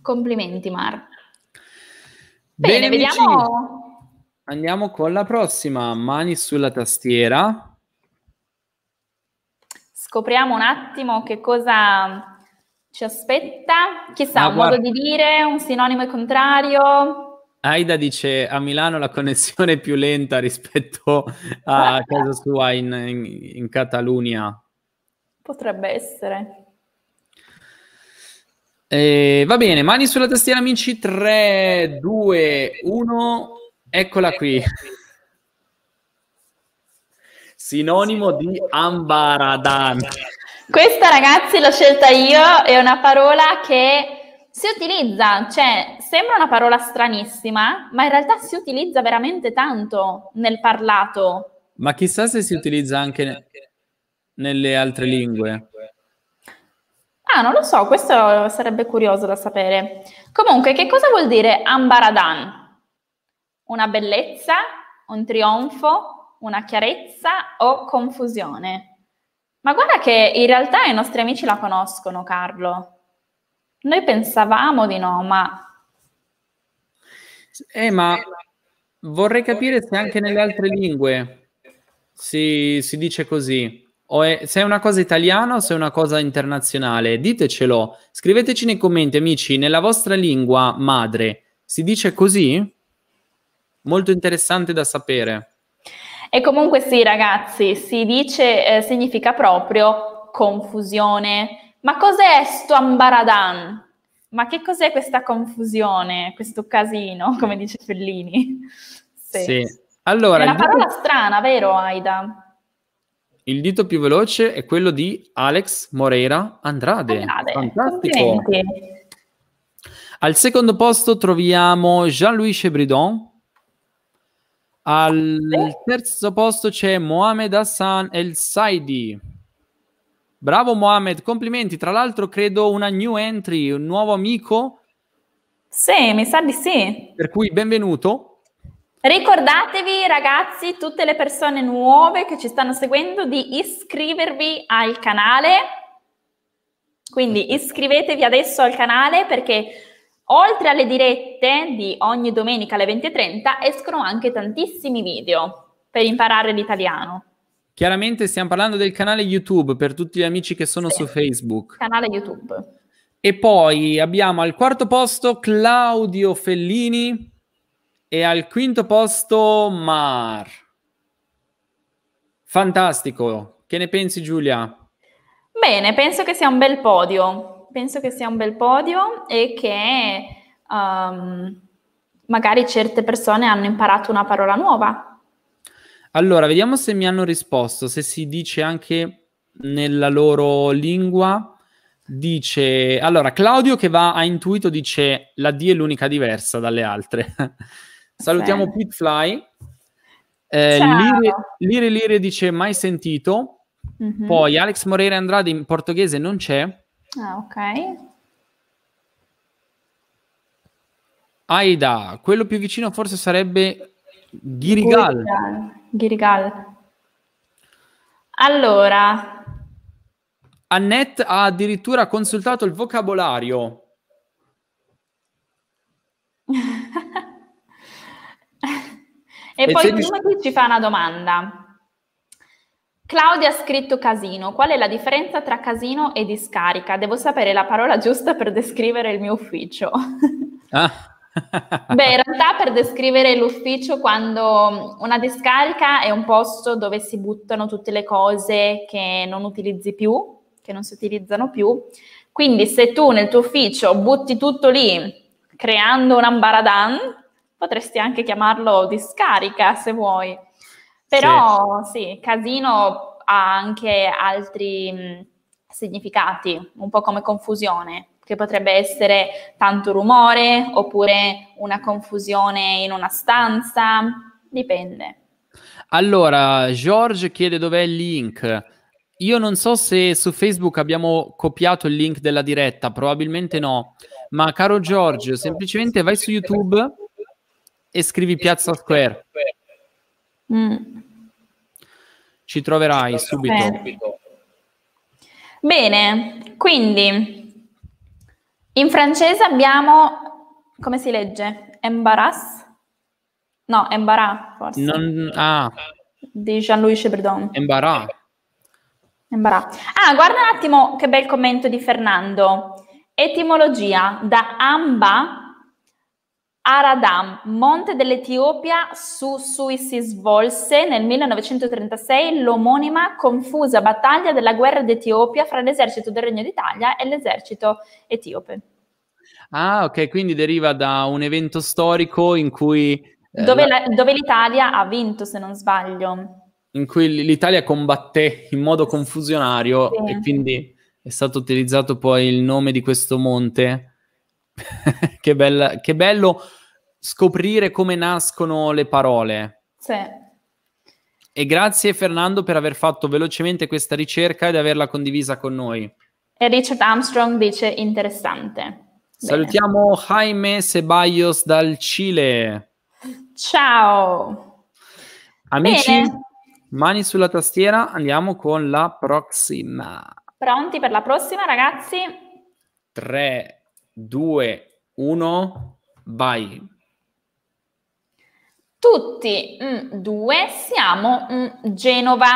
Complimenti Mar. Bene, Bene vediamo. Amici. Andiamo con la prossima, mani sulla tastiera. Scopriamo un attimo che cosa ci aspetta. Chissà, ah, un guarda. modo di dire, un sinonimo e contrario. Aida dice a Milano la connessione è più lenta rispetto a casa sua in, in, in Catalunya. Potrebbe essere. Eh, va bene, mani sulla tastiera amici, 3, 2, 1, eccola qui sinonimo di ambaradan. Questa ragazzi l'ho scelta io, è una parola che si utilizza, cioè sembra una parola stranissima, ma in realtà si utilizza veramente tanto nel parlato. Ma chissà se si utilizza anche nelle altre lingue. Ah, non lo so, questo sarebbe curioso da sapere. Comunque, che cosa vuol dire ambaradan? Una bellezza? Un trionfo? una chiarezza o confusione. Ma guarda che in realtà i nostri amici la conoscono, Carlo. Noi pensavamo di no, ma... Eh, ma eh, vorrei capire se anche nelle altre lingue si, si dice così. O è, se è una cosa italiana o se è una cosa internazionale, ditecelo. Scriveteci nei commenti, amici, nella vostra lingua madre si dice così? Molto interessante da sapere. E comunque sì, ragazzi, si dice, eh, significa proprio confusione. Ma cos'è sto ambaradan? Ma che cos'è questa confusione, questo casino, come dice Fellini? Sì. sì. Allora, è una parola dito... strana, vero Aida? Il dito più veloce è quello di Alex Moreira Andrade. Andrade. Fantastico. Al secondo posto troviamo Jean-Louis Chebridon al terzo posto c'è Mohamed Hassan El Saidi. Bravo Mohamed, complimenti. Tra l'altro credo una new entry, un nuovo amico. Sì, mi sa di sì. Per cui benvenuto. Ricordatevi ragazzi, tutte le persone nuove che ci stanno seguendo, di iscrivervi al canale. Quindi iscrivetevi adesso al canale perché Oltre alle dirette di ogni domenica alle 20.30 escono anche tantissimi video per imparare l'italiano. Chiaramente stiamo parlando del canale YouTube per tutti gli amici che sono sì. su Facebook. Canale YouTube. E poi abbiamo al quarto posto Claudio Fellini e al quinto posto Mar. Fantastico. Che ne pensi Giulia? Bene, penso che sia un bel podio penso che sia un bel podio e che um, magari certe persone hanno imparato una parola nuova. Allora, vediamo se mi hanno risposto, se si dice anche nella loro lingua. Dice, allora, Claudio che va a intuito dice la D è l'unica diversa dalle altre. Salutiamo sì. Pitfly. Eh, Lire, Lire, Lire dice mai sentito. Mm-hmm. Poi Alex Moreira Andrade in portoghese non c'è. Ah, ok. Aida, quello più vicino forse sarebbe Ghirigal. Ghirigal. Allora. Annette ha addirittura consultato il vocabolario. e, e, poi prima chi ci fa una domanda. Claudia ha scritto casino. Qual è la differenza tra casino e discarica? Devo sapere la parola giusta per descrivere il mio ufficio. Ah. Beh, in realtà per descrivere l'ufficio quando una discarica è un posto dove si buttano tutte le cose che non utilizzi più, che non si utilizzano più. Quindi se tu nel tuo ufficio butti tutto lì creando un ambaradan, potresti anche chiamarlo discarica se vuoi. Però sì, sì casino ha anche altri mh, significati, un po' come confusione, che potrebbe essere tanto rumore oppure una confusione in una stanza, dipende. Allora, George chiede dov'è il link. Io non so se su Facebook abbiamo copiato il link della diretta, probabilmente no. Ma caro George, semplicemente vai su YouTube e scrivi Piazza Square. Mm. Ci troverai Ci subito. Bene. Bene, quindi in francese abbiamo, come si legge? Embarras? No, embarras forse. Non, ah. Di Jean-Louis Chebredon. Embarras. Embarras. Ah, guarda un attimo che bel commento di Fernando. Etimologia da amba Aradam, monte dell'Etiopia su cui si svolse nel 1936 l'omonima confusa battaglia della guerra d'Etiopia fra l'esercito del Regno d'Italia e l'esercito etiope. Ah, ok, quindi deriva da un evento storico in cui... Eh, dove, la... dove l'Italia ha vinto, se non sbaglio. In cui l'Italia combatté in modo confusionario sì. e quindi è stato utilizzato poi il nome di questo monte. che, bella, che bello scoprire come nascono le parole. Sì. E grazie Fernando per aver fatto velocemente questa ricerca ed averla condivisa con noi. E Richard Armstrong dice interessante. Bene. Salutiamo Jaime Ceballos dal Cile. Ciao. Amici, Bene. mani sulla tastiera, andiamo con la prossima. Pronti per la prossima, ragazzi? 3, 2, 1, vai. Tutti e mm, due siamo mm, Genova.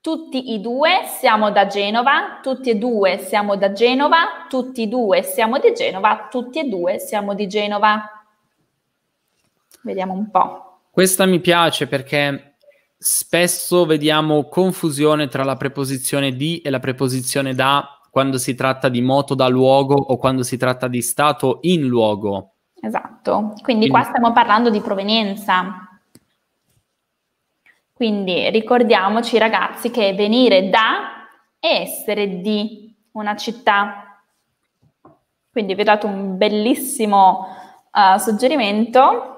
Tutti i due siamo da Genova, tutti e due siamo da Genova, tutti e due siamo di Genova, tutti e due siamo di Genova. Vediamo un po'. Questa mi piace perché spesso vediamo confusione tra la preposizione di e la preposizione da quando si tratta di moto da luogo o quando si tratta di stato in luogo. Esatto, quindi, qua stiamo parlando di provenienza. Quindi ricordiamoci ragazzi che venire da e essere di una città. Quindi vi ho dato un bellissimo uh, suggerimento.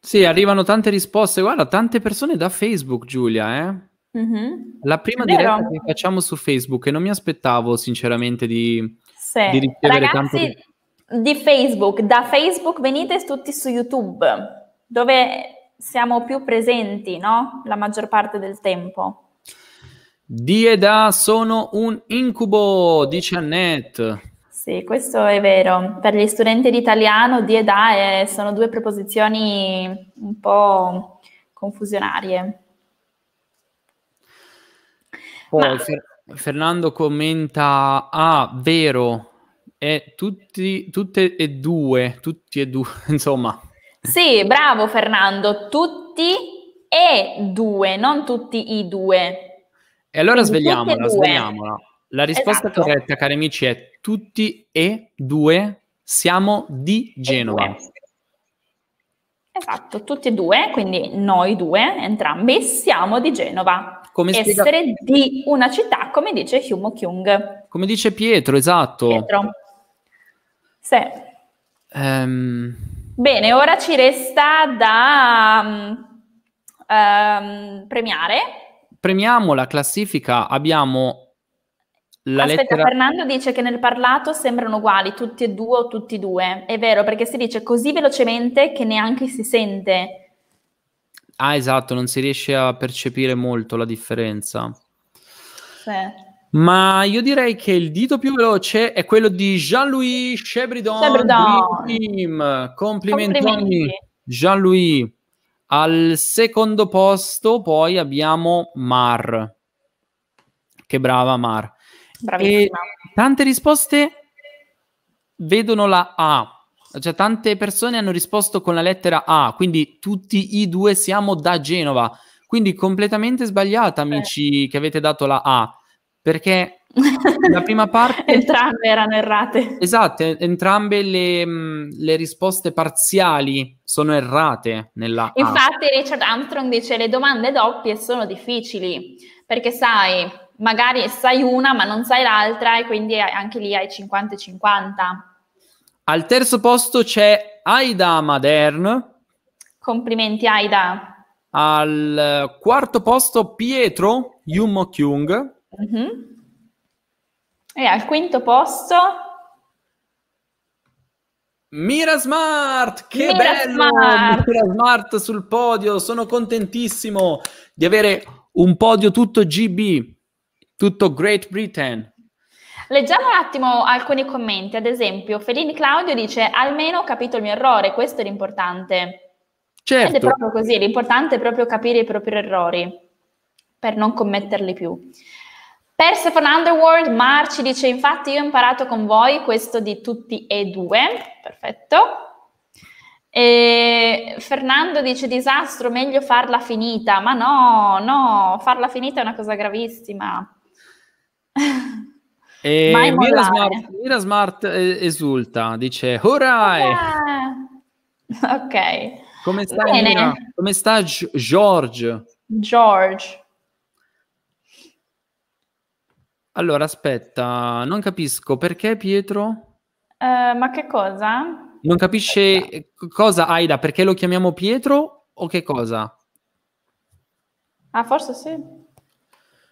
Sì, arrivano tante risposte. Guarda, tante persone da Facebook, Giulia, eh? Mm-hmm. La prima diretta che facciamo su Facebook e non mi aspettavo sinceramente di, sì. di ricevere Ragazzi, tanto... di Facebook, da Facebook venite tutti su YouTube, dove siamo più presenti, no? La maggior parte del tempo. Di e da sono un incubo, dice Annette. Sì, questo è vero. Per gli studenti di italiano di e da eh, sono due preposizioni un po' confusionarie. Poi Ma... Fer- Fernando commenta, ah, vero, è tutti, tutte e due, tutti e due, insomma. Sì, bravo Fernando, tutti e due, non tutti i due. E allora Quindi svegliamola, e svegliamola. La risposta esatto. corretta, cari amici, è tutti e due siamo di Genova. Esatto, tutti e due, quindi noi due, entrambi, siamo di Genova come spiega... essere di una città, come dice Humo Kyung. Come dice Pietro, esatto. Pietro. Sì. Um... Bene, ora ci resta da um, um, premiare. Premiamo la classifica, abbiamo la Aspetta, lettera... Fernando dice che nel parlato sembrano uguali tutti e due o tutti e due. È vero, perché si dice così velocemente che neanche si sente Ah, esatto, non si riesce a percepire molto la differenza. Sì. Ma io direi che il dito più veloce è quello di Jean-Louis Chebridon. Chebridon. Complimentoni, Complimenti. Jean-Louis. Al secondo posto poi abbiamo Mar. Che brava Mar. Bravissima. E tante risposte vedono la A. Cioè, tante persone hanno risposto con la lettera A, quindi tutti i due siamo da Genova. Quindi completamente sbagliata, eh. amici, eh. che avete dato la A, perché la prima parte... entrambe erano errate. Esatto, entrambe le, mm, le risposte parziali sono errate nella A. Infatti Richard Armstrong dice le domande doppie sono difficili, perché sai, magari sai una ma non sai l'altra e quindi anche lì hai 50-50. Al terzo posto c'è Aida Madern. Complimenti Aida. Al quarto posto Pietro Yummo Kyung. Mm-hmm. E al quinto posto Mira Smart, che Mira bello! Smart. Mira Smart sul podio, sono contentissimo di avere un podio tutto GB, tutto Great Britain. Leggiamo un attimo alcuni commenti, ad esempio Felini Claudio dice almeno ho capito il mio errore, questo è l'importante. Certo. Ed è proprio così, l'importante è proprio capire i propri errori per non commetterli più. Persephone Underworld, Marci dice infatti io ho imparato con voi questo di tutti e due, perfetto. E Fernando dice disastro, meglio farla finita, ma no, no, farla finita è una cosa gravissima. E Mira Smart, Mira Smart, eh, esulta, dice Hurray! ok. Come sta, Come sta George? George. Allora, aspetta, non capisco perché Pietro? Uh, ma che cosa? Non capisce aspetta. cosa Aida, perché lo chiamiamo Pietro o che cosa? Ah, forse sì.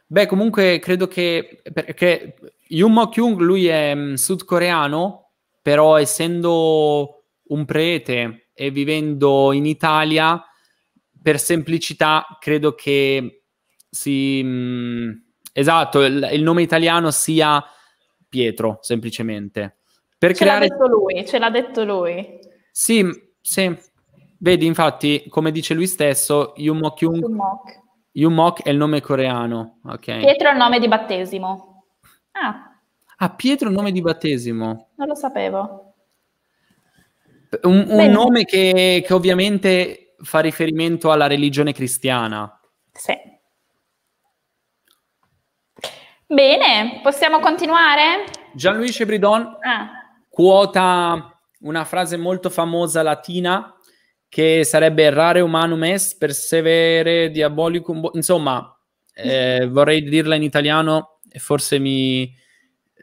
Beh, comunque credo che perché Yoon Mo Kyung lui è mm, sudcoreano, però essendo un prete e vivendo in Italia, per semplicità credo che si... Mh, mm, esatto, il, il, nome italiano sia Pietro, semplicemente. Per ce creare... l'ha detto lui, ce l'ha detto lui. Sì, sì. Vedi, infatti, come dice lui stesso, Yoon Mo Kyung... Yoon Mok. Yoon è il nome coreano. Okay. Pietro è il nome di battesimo. Ah. Ah, Pietro, nome di battesimo. Non lo sapevo. Un, un nome che, che ovviamente fa riferimento alla religione cristiana. Sì. Bene, possiamo continuare? Gianluigi Bridon ah. quota una frase molto famosa latina che sarebbe rare humanum est persevere diabolicum. Bo-". Insomma, eh, vorrei dirla in italiano e forse mi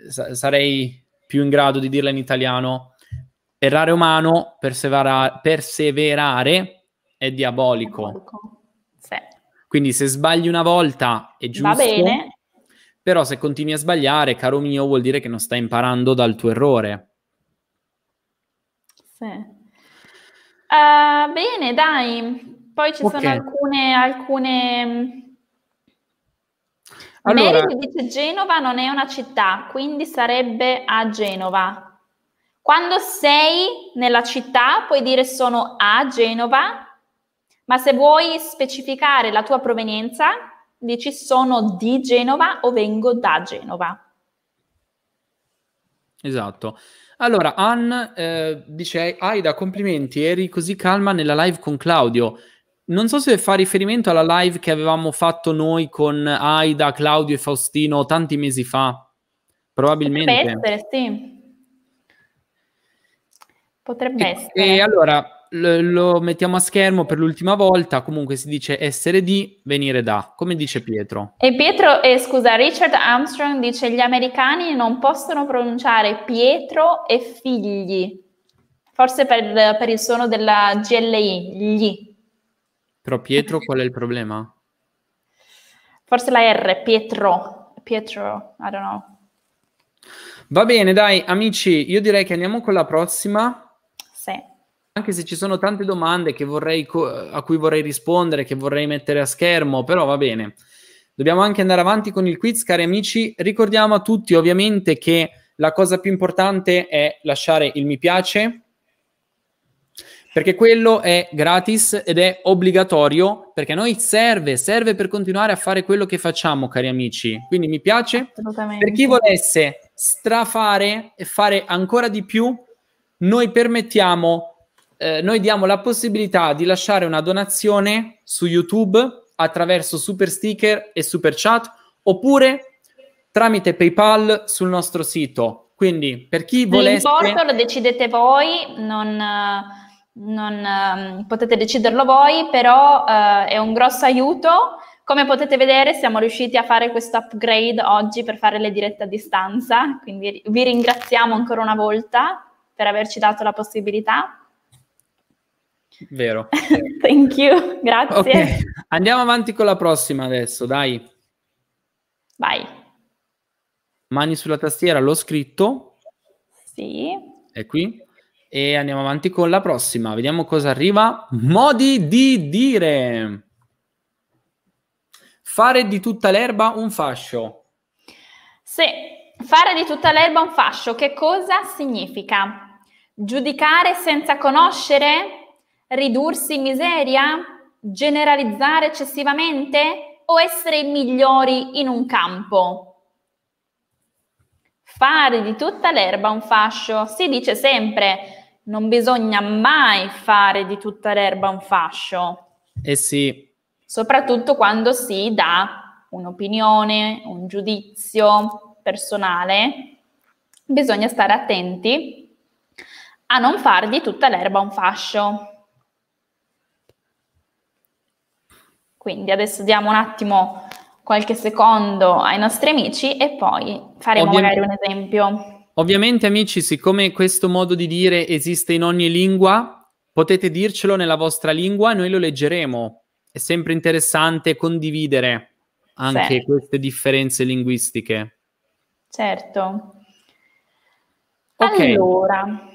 sa- sarei più in grado di dirla in italiano. Errare umano, persevera- perseverare è diabolico. diabolico. Sì. Quindi se sbagli una volta è giusto. Va bene. Però se continui a sbagliare, caro mio, vuol dire che non stai imparando dal tuo errore. Sì. Uh, bene, dai. Poi ci okay. sono alcune, alcune allora, Mary dice Genova non è una città, quindi sarebbe a Genova. Quando sei nella città puoi dire sono a Genova, ma se vuoi specificare la tua provenienza, dici sono di Genova o vengo da Genova. Esatto. Allora, Ann eh, dice Aida, complimenti, eri così calma nella live con Claudio non so se fa riferimento alla live che avevamo fatto noi con Aida, Claudio e Faustino tanti mesi fa. Probabilmente. Potrebbe essere, sì. Potrebbe e, essere. E allora lo, lo mettiamo a schermo per l'ultima volta. Comunque si dice essere di, venire da, come dice Pietro. E Pietro, eh, scusa, Richard Armstrong dice: Gli americani non possono pronunciare Pietro e figli. Forse per, per il suono della GLI, gli. Però Pietro qual è il problema? Forse la R, Pietro. Pietro, I don't know. Va bene, dai, amici, io direi che andiamo con la prossima. Sì. Anche se ci sono tante domande co- a cui vorrei rispondere, che vorrei mettere a schermo, però va bene. Dobbiamo anche andare avanti con il quiz, cari amici. Ricordiamo a tutti, ovviamente, che la cosa più importante è lasciare il mi piace, perché quello è gratis ed è obbligatorio perché a noi serve, serve per continuare a fare quello che facciamo, cari amici. Quindi mi piace. Per chi volesse strafare e fare ancora di più, noi permettiamo, eh, noi diamo la possibilità di lasciare una donazione su YouTube attraverso super sticker e super chat oppure tramite PayPal sul nostro sito. Quindi per chi volesse... L'importo lo decidete voi, non eh, non, ehm, potete deciderlo voi, però eh, è un grosso aiuto. Come potete vedere siamo riusciti a fare questo upgrade oggi per fare le dirette a distanza, quindi vi ringraziamo ancora una volta per averci dato la possibilità. Vero. Thank you, grazie. Okay. Andiamo avanti con la prossima adesso, dai. Vai. Mani sulla tastiera, l'ho scritto. Sì. È qui. E andiamo avanti con la prossima. Vediamo cosa arriva. Modi di dire. Fare di tutta l'erba un fascio. Sì, fare di tutta l'erba un fascio. Che cosa significa? Giudicare senza conoscere? Ridursi in miseria? Generalizzare eccessivamente? O essere i migliori in un campo? Fare di tutta l'erba un fascio si dice sempre non bisogna mai fare di tutta l'erba un fascio. Eh sì. Soprattutto quando si dà un'opinione, un giudizio personale, bisogna stare attenti a non fare di tutta l'erba un fascio. Quindi adesso diamo un attimo qualche secondo ai nostri amici e poi faremo Ovviamente. magari un esempio. Ovviamente, amici, siccome questo modo di dire esiste in ogni lingua, potete dircelo nella vostra lingua, e noi lo leggeremo. È sempre interessante condividere anche sì. Certo. queste differenze linguistiche. Certo. Okay. Allora.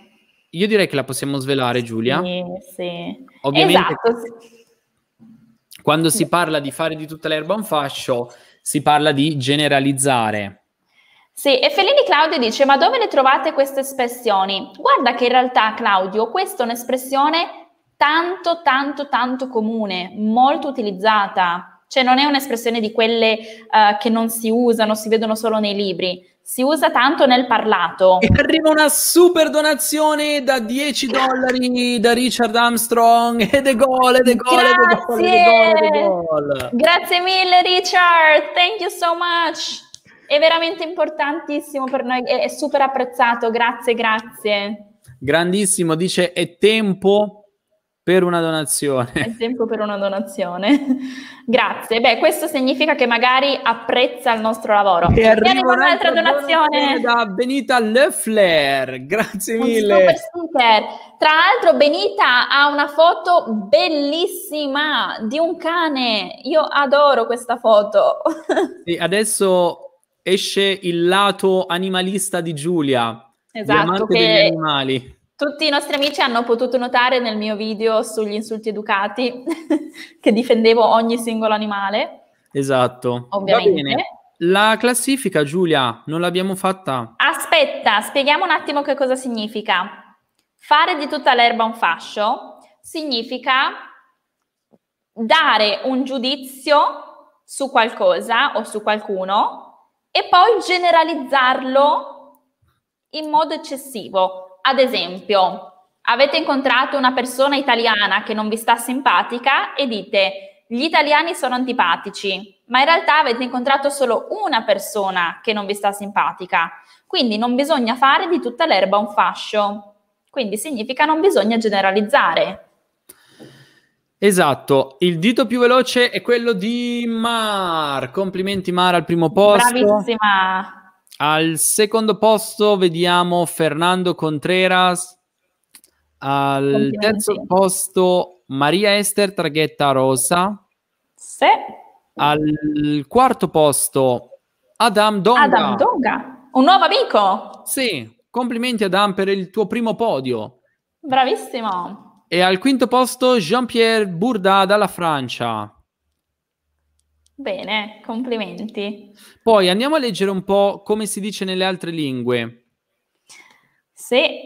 Io direi che la possiamo svelare, Giulia. Sì, sì. Ovviamente, esatto. quando si parla di fare di tutta l'erba un fascio, si parla di generalizzare sì, e Fellini Claudio dice, ma dove le trovate queste espressioni? Guarda che in realtà, Claudio, questa è un'espressione tanto, tanto, tanto comune, molto utilizzata. Cioè non è un'espressione di quelle uh, che non si usano, si vedono solo nei libri. Si usa tanto nel parlato. E arriva una super donazione da 10 dollari da Richard Armstrong e de gol, e de gol, e de gol, e de gol, Grazie mille Richard, thank you so much. È veramente importantissimo per noi, è, è super apprezzato, grazie, grazie. Grandissimo, dice è tempo per una donazione. È tempo per una donazione. Grazie. Beh, questo significa che magari apprezza il nostro lavoro. E, e arriva un'altra donazione. donazione da Benita Leffler. Grazie mille. super super. Tra l'altro Benita ha una foto bellissima di un cane. Io adoro questa foto. Sì, adesso esce il lato animalista di Giulia, esatto, che degli animali. Tutti i nostri amici hanno potuto notare nel mio video sugli insulti educati che difendevo ogni singolo animale. Esatto. Ovviamente. La classifica, Giulia, non l'abbiamo fatta. Aspetta, spieghiamo un attimo che cosa significa. Fare di tutta l'erba un fascio significa dare un giudizio su qualcosa o su qualcuno e poi generalizzarlo in modo eccessivo. Ad esempio, avete incontrato una persona italiana che non vi sta simpatica e dite gli italiani sono antipatici, ma in realtà avete incontrato solo una persona che non vi sta simpatica. Quindi non bisogna fare di tutta l'erba un fascio. Quindi significa non bisogna generalizzare. Esatto, il dito più veloce è quello di Mar. Complimenti Mar al primo posto. Bravissima. Al secondo posto vediamo Fernando Contreras. Al terzo posto Maria Esther Traghetta Rosa. Sì. Al quarto posto Adam Donga. Adam Donga, un nuovo amico. Sì, complimenti Adam per il tuo primo podio. Bravissimo. E al quinto posto Jean-Pierre Bourda dalla Francia. Bene, complimenti. Poi andiamo a leggere un po' come si dice nelle altre lingue. Se.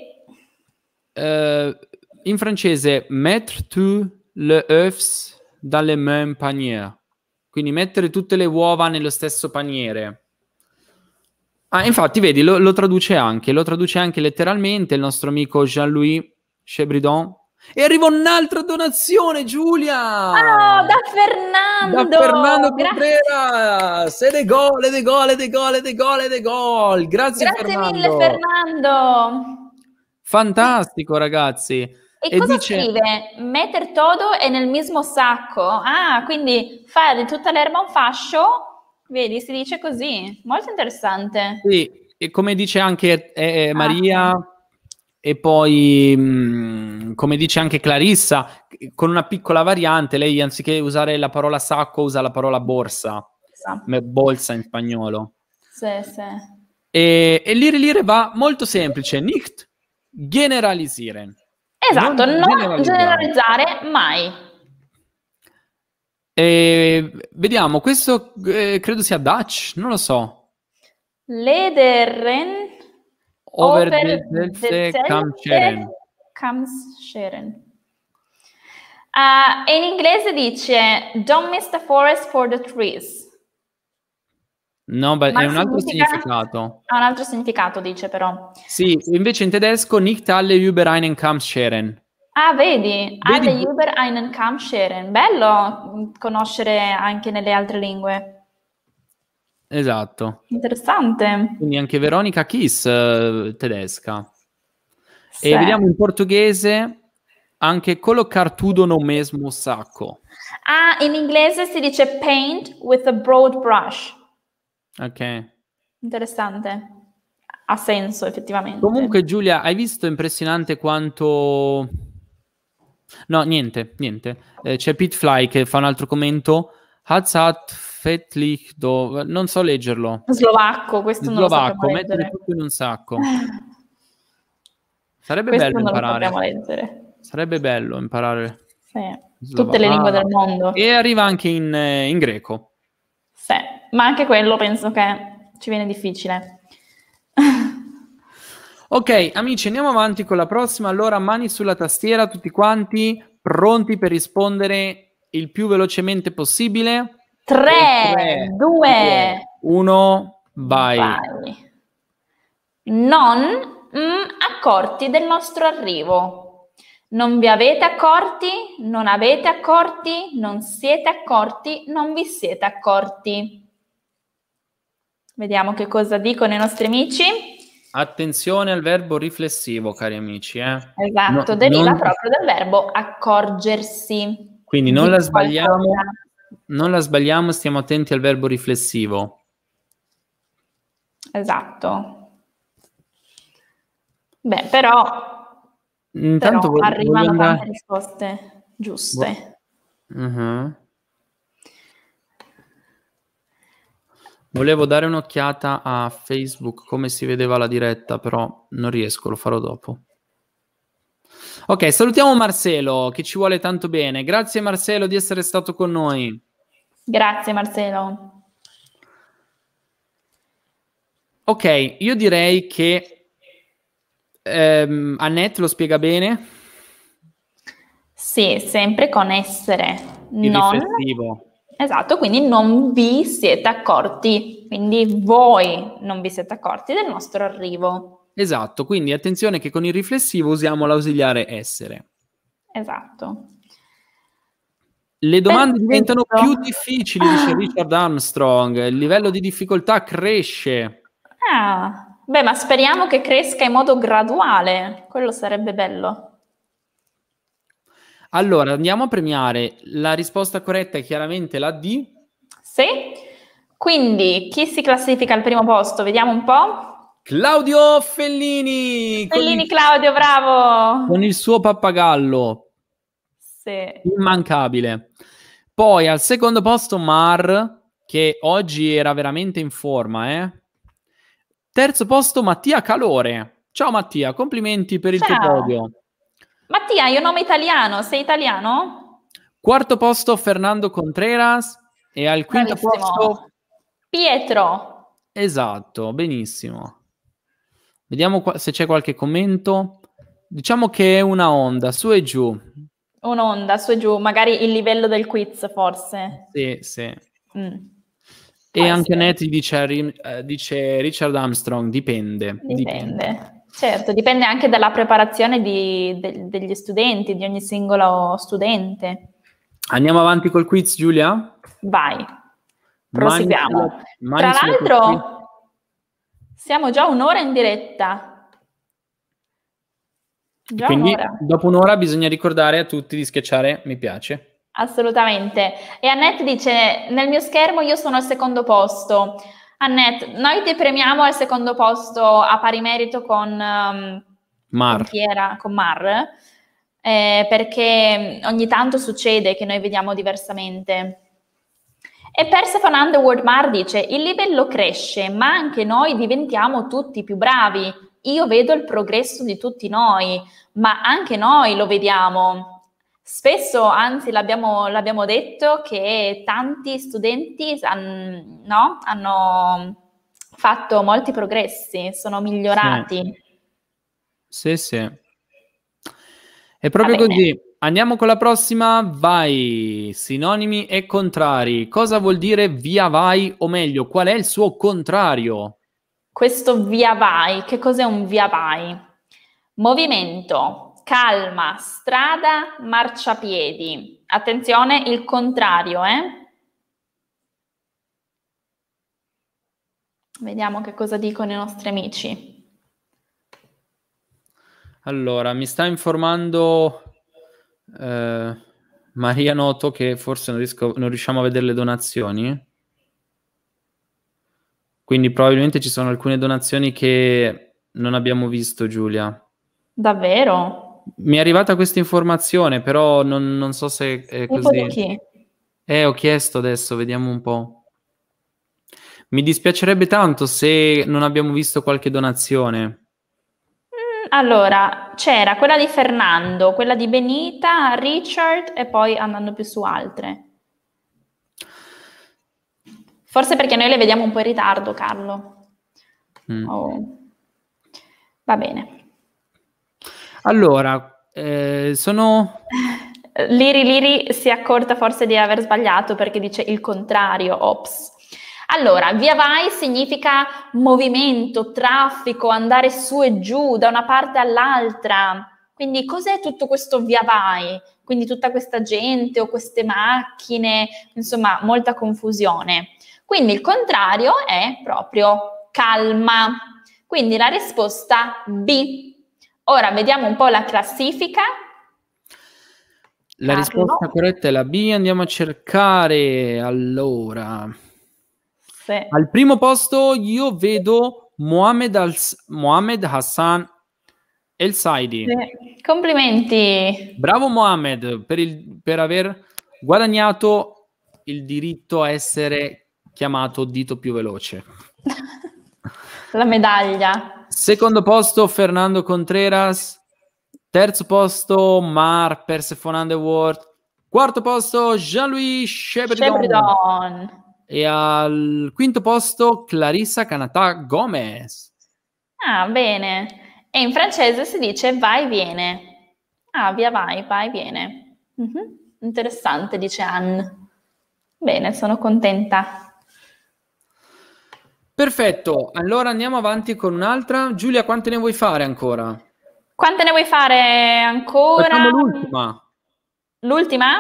Uh, in francese, mettre tu le œufs dans le même panier. Quindi mettere tutte le uova nello stesso paniere. Ah, infatti, vedi, lo, lo traduce anche, lo traduce anche letteralmente il nostro amico Jean-Louis Chebridon, e arriva un'altra donazione, Giulia! Oh, da Fernando! Da Fernando Contreras! E de gol, de gol, de gol, de gol, de gol! Grazie, Grazie Fernando. mille, Fernando! Fantastico, ragazzi! E, e cosa dice... scrive? Metter todo è nel mismo sacco. Ah, quindi fare di tutta l'erba un fascio? Vedi, si dice così. Molto interessante. Sì, e come dice anche eh, eh ah, Maria, ah. e poi... Mh, mm, come dice anche Clarissa, con una piccola variante, lei anziché usare la parola sacco usa la parola borsa, esatto. bolsa in spagnolo. Sì, sì. E, e l'ire l'ire va molto semplice, nicht generalisieren. Esatto, non, non generalizzare. mai. E, vediamo, questo eh, credo sia Dutch, non lo so. Lederen over, over del, del, del, del, del, del, del, comes Sharon. Uh, in inglese dice Don't miss the forest for the trees. No, ma, ma è un altro significato. Ha un altro significato, dice però. Sì, invece in tedesco Nicht alle über einen Kamm scheren. Ah, vedi, vedi? alle über einen Kamm scheren. Bello conoscere anche nelle altre lingue. Esatto. Interessante. Quindi anche Veronica Kiss, eh, tedesca. Sì. E vediamo in portoghese anche colocar tutto no mesmo sacco. Ah, in inglese si dice paint with a broad brush. Ok. Interessante. Ha senso effettivamente. Comunque Giulia, hai visto impressionante quanto... No, niente, niente. Eh, c'è Pete Fly che fa un altro commento. Hazat Fetlich, do... non so leggerlo. Slovacco, questo Slovacco, non lo so. Slovacco, mettere proprio in un sacco. Sarebbe Questo bello imparare. Sarebbe bello imparare. Sì. Tutte le lingue del mondo. Ah, e arriva anche in, eh, in greco. Sì, ma anche quello penso che ci viene difficile. ok, amici, andiamo avanti con la prossima. Allora, mani sulla tastiera, tutti quanti pronti per rispondere il più velocemente possibile. 3, 2, 1, vai. vai. Non mm, accorti del nostro arrivo. Non vi avete accorti? Non avete accorti? Non siete accorti? Non vi siete accorti? Vediamo che cosa dicono i nostri amici. Attenzione al verbo riflessivo, cari amici. Eh? Esatto, no, deriva non... proprio dal verbo accorgersi. Quindi non la, sbagliamo, non la sbagliamo, stiamo attenti al verbo riflessivo. Esatto, Beh, però, Intanto però arrivano voglio tante risposte giuste. Uh-huh. Volevo dare un'occhiata a Facebook come si vedeva la diretta, però non riesco, lo farò dopo. Ok, salutiamo Marcelo che ci vuole tanto bene. Grazie Marcelo di essere stato con noi. Grazie Marcelo. Ok, io direi che ehm, Annette lo spiega bene? Sì, sempre con essere non... Riflessivo. Esatto, quindi non vi siete accorti, quindi voi non vi siete accorti del nostro arrivo. Esatto, quindi attenzione che con il riflessivo usiamo l'ausiliare essere. Esatto. Le domande Perfetto. diventano più difficili, dice Richard Armstrong, il livello di difficoltà cresce. Ah, Beh, ma speriamo che cresca in modo graduale, quello sarebbe bello. Allora, andiamo a premiare. La risposta corretta è chiaramente la D. Sì. Quindi, chi si classifica al primo posto? Vediamo un po'. Claudio Fellini. Fellini il, Claudio, bravo. Con il suo pappagallo. Sì. Immancabile. Poi al secondo posto Mar, che oggi era veramente in forma, eh? Terzo posto Mattia Calore. Ciao Mattia, complimenti per il Ciao. tuo podio. Mattia, io nome italiano, sei italiano? Quarto posto Fernando Contreras e al quinto Bravissimo. posto Pietro. Esatto, benissimo. Vediamo qua, se c'è qualche commento. Diciamo che è una onda, su e giù. Un'onda, su e giù, magari il livello del quiz forse. Sì, sì. Mm. E anche Net dice, eh, dice, Richard Armstrong, dipende. dipende. dipende. Certo, dipende anche dalla preparazione di, de, degli studenti, di ogni singolo studente. Andiamo avanti col quiz, Giulia? Vai, proseguiamo. Mani, Tra mani l'altro, siamo già un'ora in diretta. Già Quindi, un'ora. dopo un'ora bisogna ricordare a tutti di schiacciare mi piace. Assolutamente. E Annette dice, nel mio schermo io sono al secondo posto. Annette, noi ti premiamo al secondo posto a pari merito con, um, Mar. Con Piera, con Mar, eh, perché mm, ogni tanto succede che noi vediamo diversamente. E Persephone Underworld Mar dice, il livello cresce, ma anche noi diventiamo tutti più bravi. Io vedo il progresso di tutti noi, ma anche noi lo vediamo Spesso, anzi, l'abbiamo, l'abbiamo detto che tanti studenti han, no, hanno fatto molti progressi, sono migliorati. Sì, sì. sì. È proprio così. Andiamo con la prossima. Vai. Sinonimi e contrari. Cosa vuol dire via vai? O meglio, qual è il suo contrario? Questo via vai, che cos'è un via vai? Movimento, calma, strada, marciapiedi. Attenzione, il contrario, eh? Vediamo che cosa dicono i nostri amici. Allora, mi sta informando eh, Maria Noto che forse non, riesco, non, riusciamo a vedere le donazioni. Quindi probabilmente ci sono alcune donazioni che non abbiamo visto, Giulia. Davvero? mi è arrivata questa informazione, però non, non so se è così. Eh, ho chiesto adesso, vediamo un po'. Mi dispiacerebbe tanto se non abbiamo visto qualche donazione. Mm, allora, c'era quella di Fernando, quella di Benita, Richard e poi andando più su altre. Forse perché noi le vediamo un po' in ritardo, Carlo. Mm. Oh. Va bene. Allora, eh, sono... Liri Liri si è accorta forse di aver sbagliato perché dice il contrario, ops. Allora, via vai significa movimento, traffico, andare su e giù da una parte all'altra. Quindi cos'è tutto questo via vai? Quindi tutta questa gente o queste macchine, insomma, molta confusione. Quindi il contrario è proprio calma. Quindi la risposta B. Ora vediamo un po' la classifica. La risposta corretta è la B, andiamo a cercare allora. Sì. Al primo posto io vedo Mohamed, Al- Mohamed Hassan El Saidi. Sì. Complimenti. Bravo Mohamed per, il, per aver guadagnato il diritto a essere chiamato dito più veloce. la medaglia. Secondo posto Fernando Contreras. Terzo posto Mar Persephone Underworld. Quarto posto Jean-Louis Chebridon. E al quinto posto Clarissa Canatà Gomez. Ah, bene. E in francese si dice vai viene. Ah, via vai, vai viene. Mm-hmm. Interessante, dice Anne. Bene, sono contenta. Perfetto, allora andiamo avanti con un'altra. Giulia, quante ne vuoi fare ancora? Quante ne vuoi fare ancora? Facciamo l'ultima. L'ultima?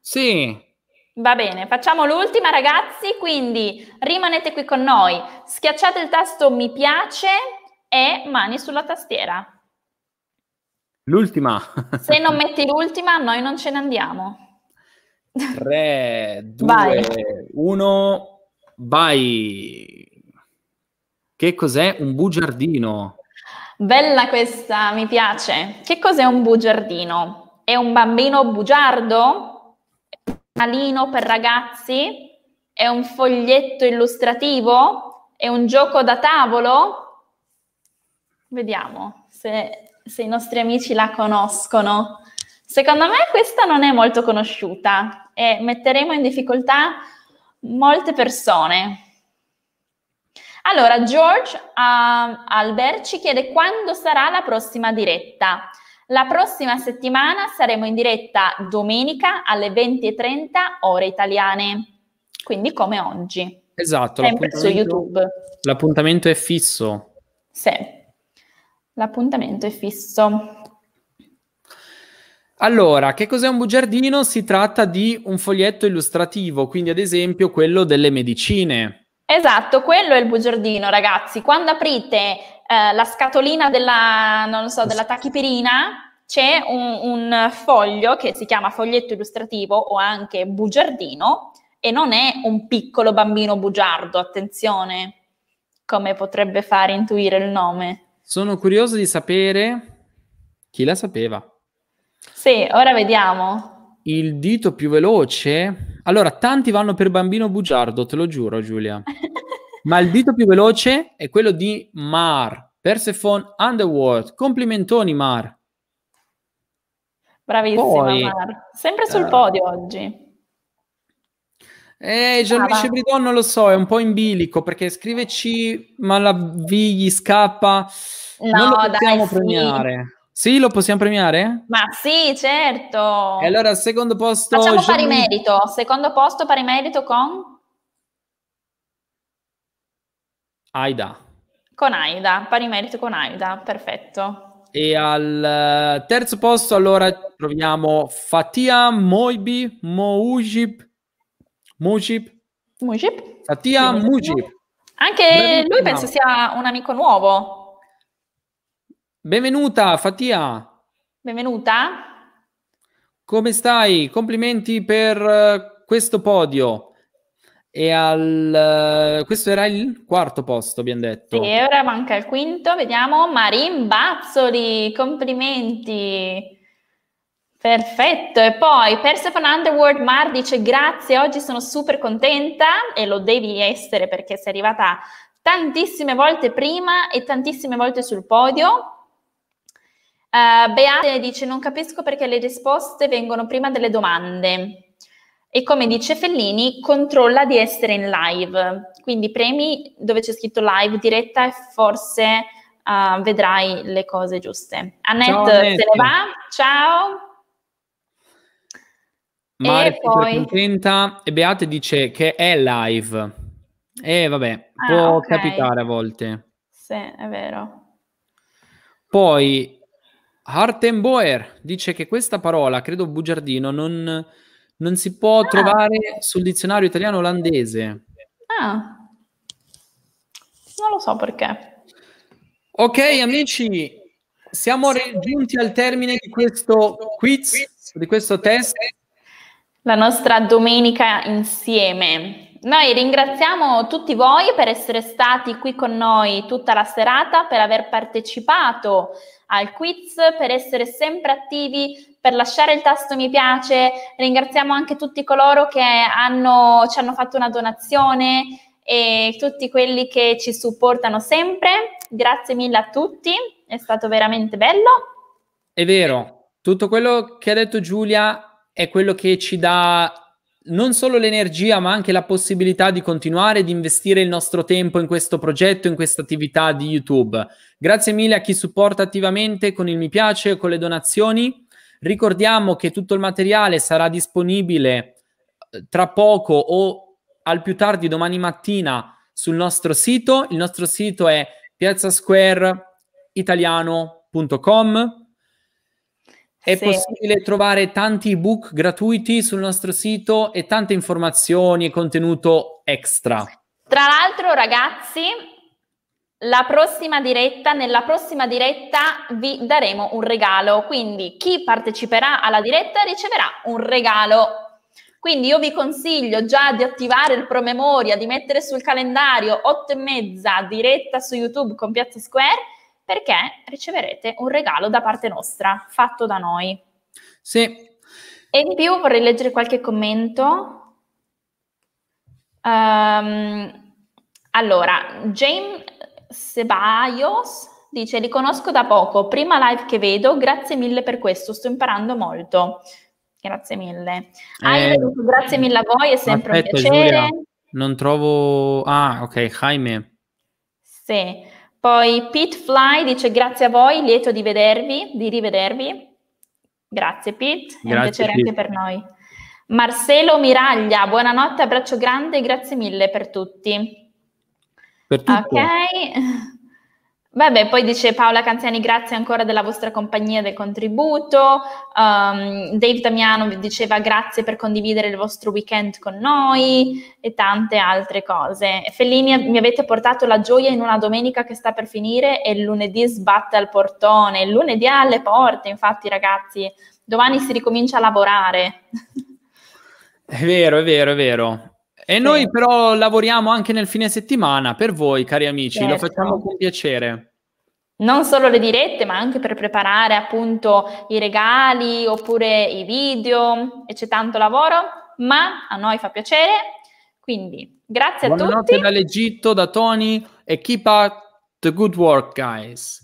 Sì. Va bene, facciamo l'ultima ragazzi, quindi rimanete qui con noi, schiacciate il tasto mi piace e mani sulla tastiera. L'ultima. Se non metti l'ultima, noi non ce ne andiamo. 3, 2, vai. 1, vai. Che cos'è un bugiardino? Bella questa, mi piace. Che cos'è un bugiardino? È un bambino bugiardo? È un canalino per ragazzi? È un foglietto illustrativo? È un gioco da tavolo? Vediamo se, se i nostri amici la conoscono. Secondo me questa non è molto conosciuta e metteremo in difficoltà molte persone. Allora, George uh, Albert ci chiede quando sarà la prossima diretta. La prossima settimana saremo in diretta domenica alle 20.30 ore italiane, quindi come oggi. Esatto, sempre su YouTube. L'appuntamento è fisso. Sì, l'appuntamento è fisso. Allora, che cos'è un bugiardino? Si tratta di un foglietto illustrativo, quindi ad esempio quello delle medicine Esatto, quello è il bugiardino, ragazzi. Quando aprite eh, la scatolina della, non so, della tachipirina, c'è un, un, foglio che si chiama foglietto illustrativo o anche bugiardino e non è un piccolo bambino bugiardo, attenzione, come potrebbe fare intuire il nome. Sono curioso di sapere chi la sapeva. Sì, ora vediamo. Il dito più veloce? Allora, tanti vanno per bambino bugiardo, te lo giuro, Giulia. Ma il dito più veloce è quello di Mar, Persephone Underworld. Complimentoni, Mar. Bravissima, Poi, Mar. Sempre sul uh, podio oggi. Eh, Gianluigi ah, Bridon non lo so, è un po' in bilico pergli scriveci, ma la V gli scappa. No, non lo possiamo dai, premiare. Sì. Sì, lo possiamo premiare? Ma sì, certo. E allora al secondo posto... Facciamo Jean... pari merito. Secondo posto pari merito con... Aida. Con Aida, pari merito con Aida, perfetto. E al eh, terzo posto allora troviamo Fatia Moibi Moujib. Mujib. Mujib? Fatia Mujib. Anche lui penso sia un amico nuovo. Benvenuta Fatia. Benvenuta. Come stai? Complimenti per eh, questo podio. E al, eh, questo era il quarto posto, abbiamo detto. E ora manca il quinto. Vediamo Marin Bazzoli. Complimenti. Perfetto, e poi Persephone Underworld Mar dice grazie, oggi sono super contenta e lo devi essere perché sei arrivata tantissime volte prima e tantissime volte sul podio, Uh, Beate dice: Non capisco perché le risposte vengono prima delle domande. E come dice Fellini, controlla di essere in live. Quindi premi dove c'è scritto live diretta e forse uh, vedrai le cose giuste. Annette se ne va. Ciao. Mare e poi... contenta e Beate dice che è live. E vabbè, ah, può okay. capitare a volte. Sì, è vero. Poi Hartenboer dice che questa parola, credo bugiardino, non, non si può ah. trovare sul dizionario italiano-olandese. Ah, non lo so perché. Ok, amici, siamo sì. giunti al termine di questo quiz, di questo test. La nostra domenica insieme. Noi ringraziamo tutti voi per essere stati qui con noi tutta la serata, per aver partecipato al quiz, per essere sempre attivi, per lasciare il tasto mi piace. Ringraziamo anche tutti coloro che hanno, ci hanno fatto una donazione e tutti quelli che ci supportano sempre. Grazie mille a tutti, è stato veramente bello. È vero, tutto quello che ha detto Giulia è quello che ci dà non solo l'energia, ma anche la possibilità di continuare di investire il nostro tempo in questo progetto, in questa attività di YouTube. Grazie mille a chi supporta attivamente con il mi piace, e con le donazioni. Ricordiamo che tutto il materiale sarà disponibile eh, tra poco o al più tardi domani mattina sul nostro sito. Il nostro sito è piazzasquareitaliano.com è sì. possibile trovare tanti ebook gratuiti sul nostro sito e tante informazioni e contenuto extra. Tra l'altro, ragazzi, la prossima diretta, nella prossima diretta vi daremo un regalo, quindi chi parteciperà alla diretta riceverà un regalo. Quindi io vi consiglio già di attivare il promemoria, di mettere sul calendario 8 e mezza diretta su YouTube con Piazza Square perché riceverete un regalo da parte nostra, fatto da noi. Sì. E in più vorrei leggere qualche commento. Um, allora, James Sebaios dice: Li conosco da poco, prima live che vedo, grazie mille per questo, sto imparando molto. Grazie mille. Eh, Ai, grazie mille a voi, è sempre aspetta, un piacere. Giulia, non trovo. Ah, ok, Jaime. Sì. Poi Pete Fly dice grazie a voi, lieto di vedervi, di rivedervi. Grazie Pete, grazie, è un piacere Pete. anche per noi. Marcelo Miraglia, buonanotte, abbraccio grande, e grazie mille per tutti. Per tutto. Ok. Vabbè, poi dice Paola Canziani, grazie ancora della vostra compagnia e del contributo. Um, Dave Damiano vi diceva grazie per condividere il vostro weekend con noi e tante altre cose. Fellini, mi avete portato la gioia in una domenica che sta per finire e lunedì sbatte al portone, lunedì alle porte, infatti ragazzi, domani si ricomincia a lavorare. È vero, è vero, è vero. E sì. noi però lavoriamo anche nel fine settimana per voi, cari amici, certo. lo facciamo con piacere non solo le dirette, ma anche per preparare appunto i regali oppure i video e c'è tanto lavoro, ma a noi fa piacere. Quindi, grazie Buonanotte a tutti. Buonanotte dall'Egitto, da Tony e keep up the good work, guys.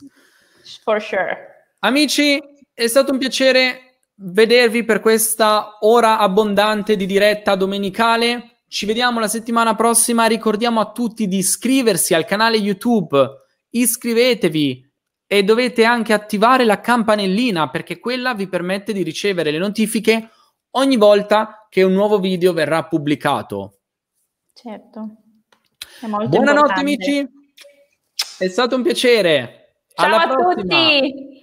For sure. Amici, è stato un piacere vedervi per questa ora abbondante di diretta domenicale. Ci vediamo la settimana prossima. Ricordiamo a tutti di iscriversi al canale YouTube. Iscrivetevi e dovete anche attivare la campanellina perché quella vi permette di ricevere le notifiche ogni volta che un nuovo video verrà pubblicato. Certo. Buonanotte importante. amici. È stato un piacere. Ciao Alla a prossima. tutti.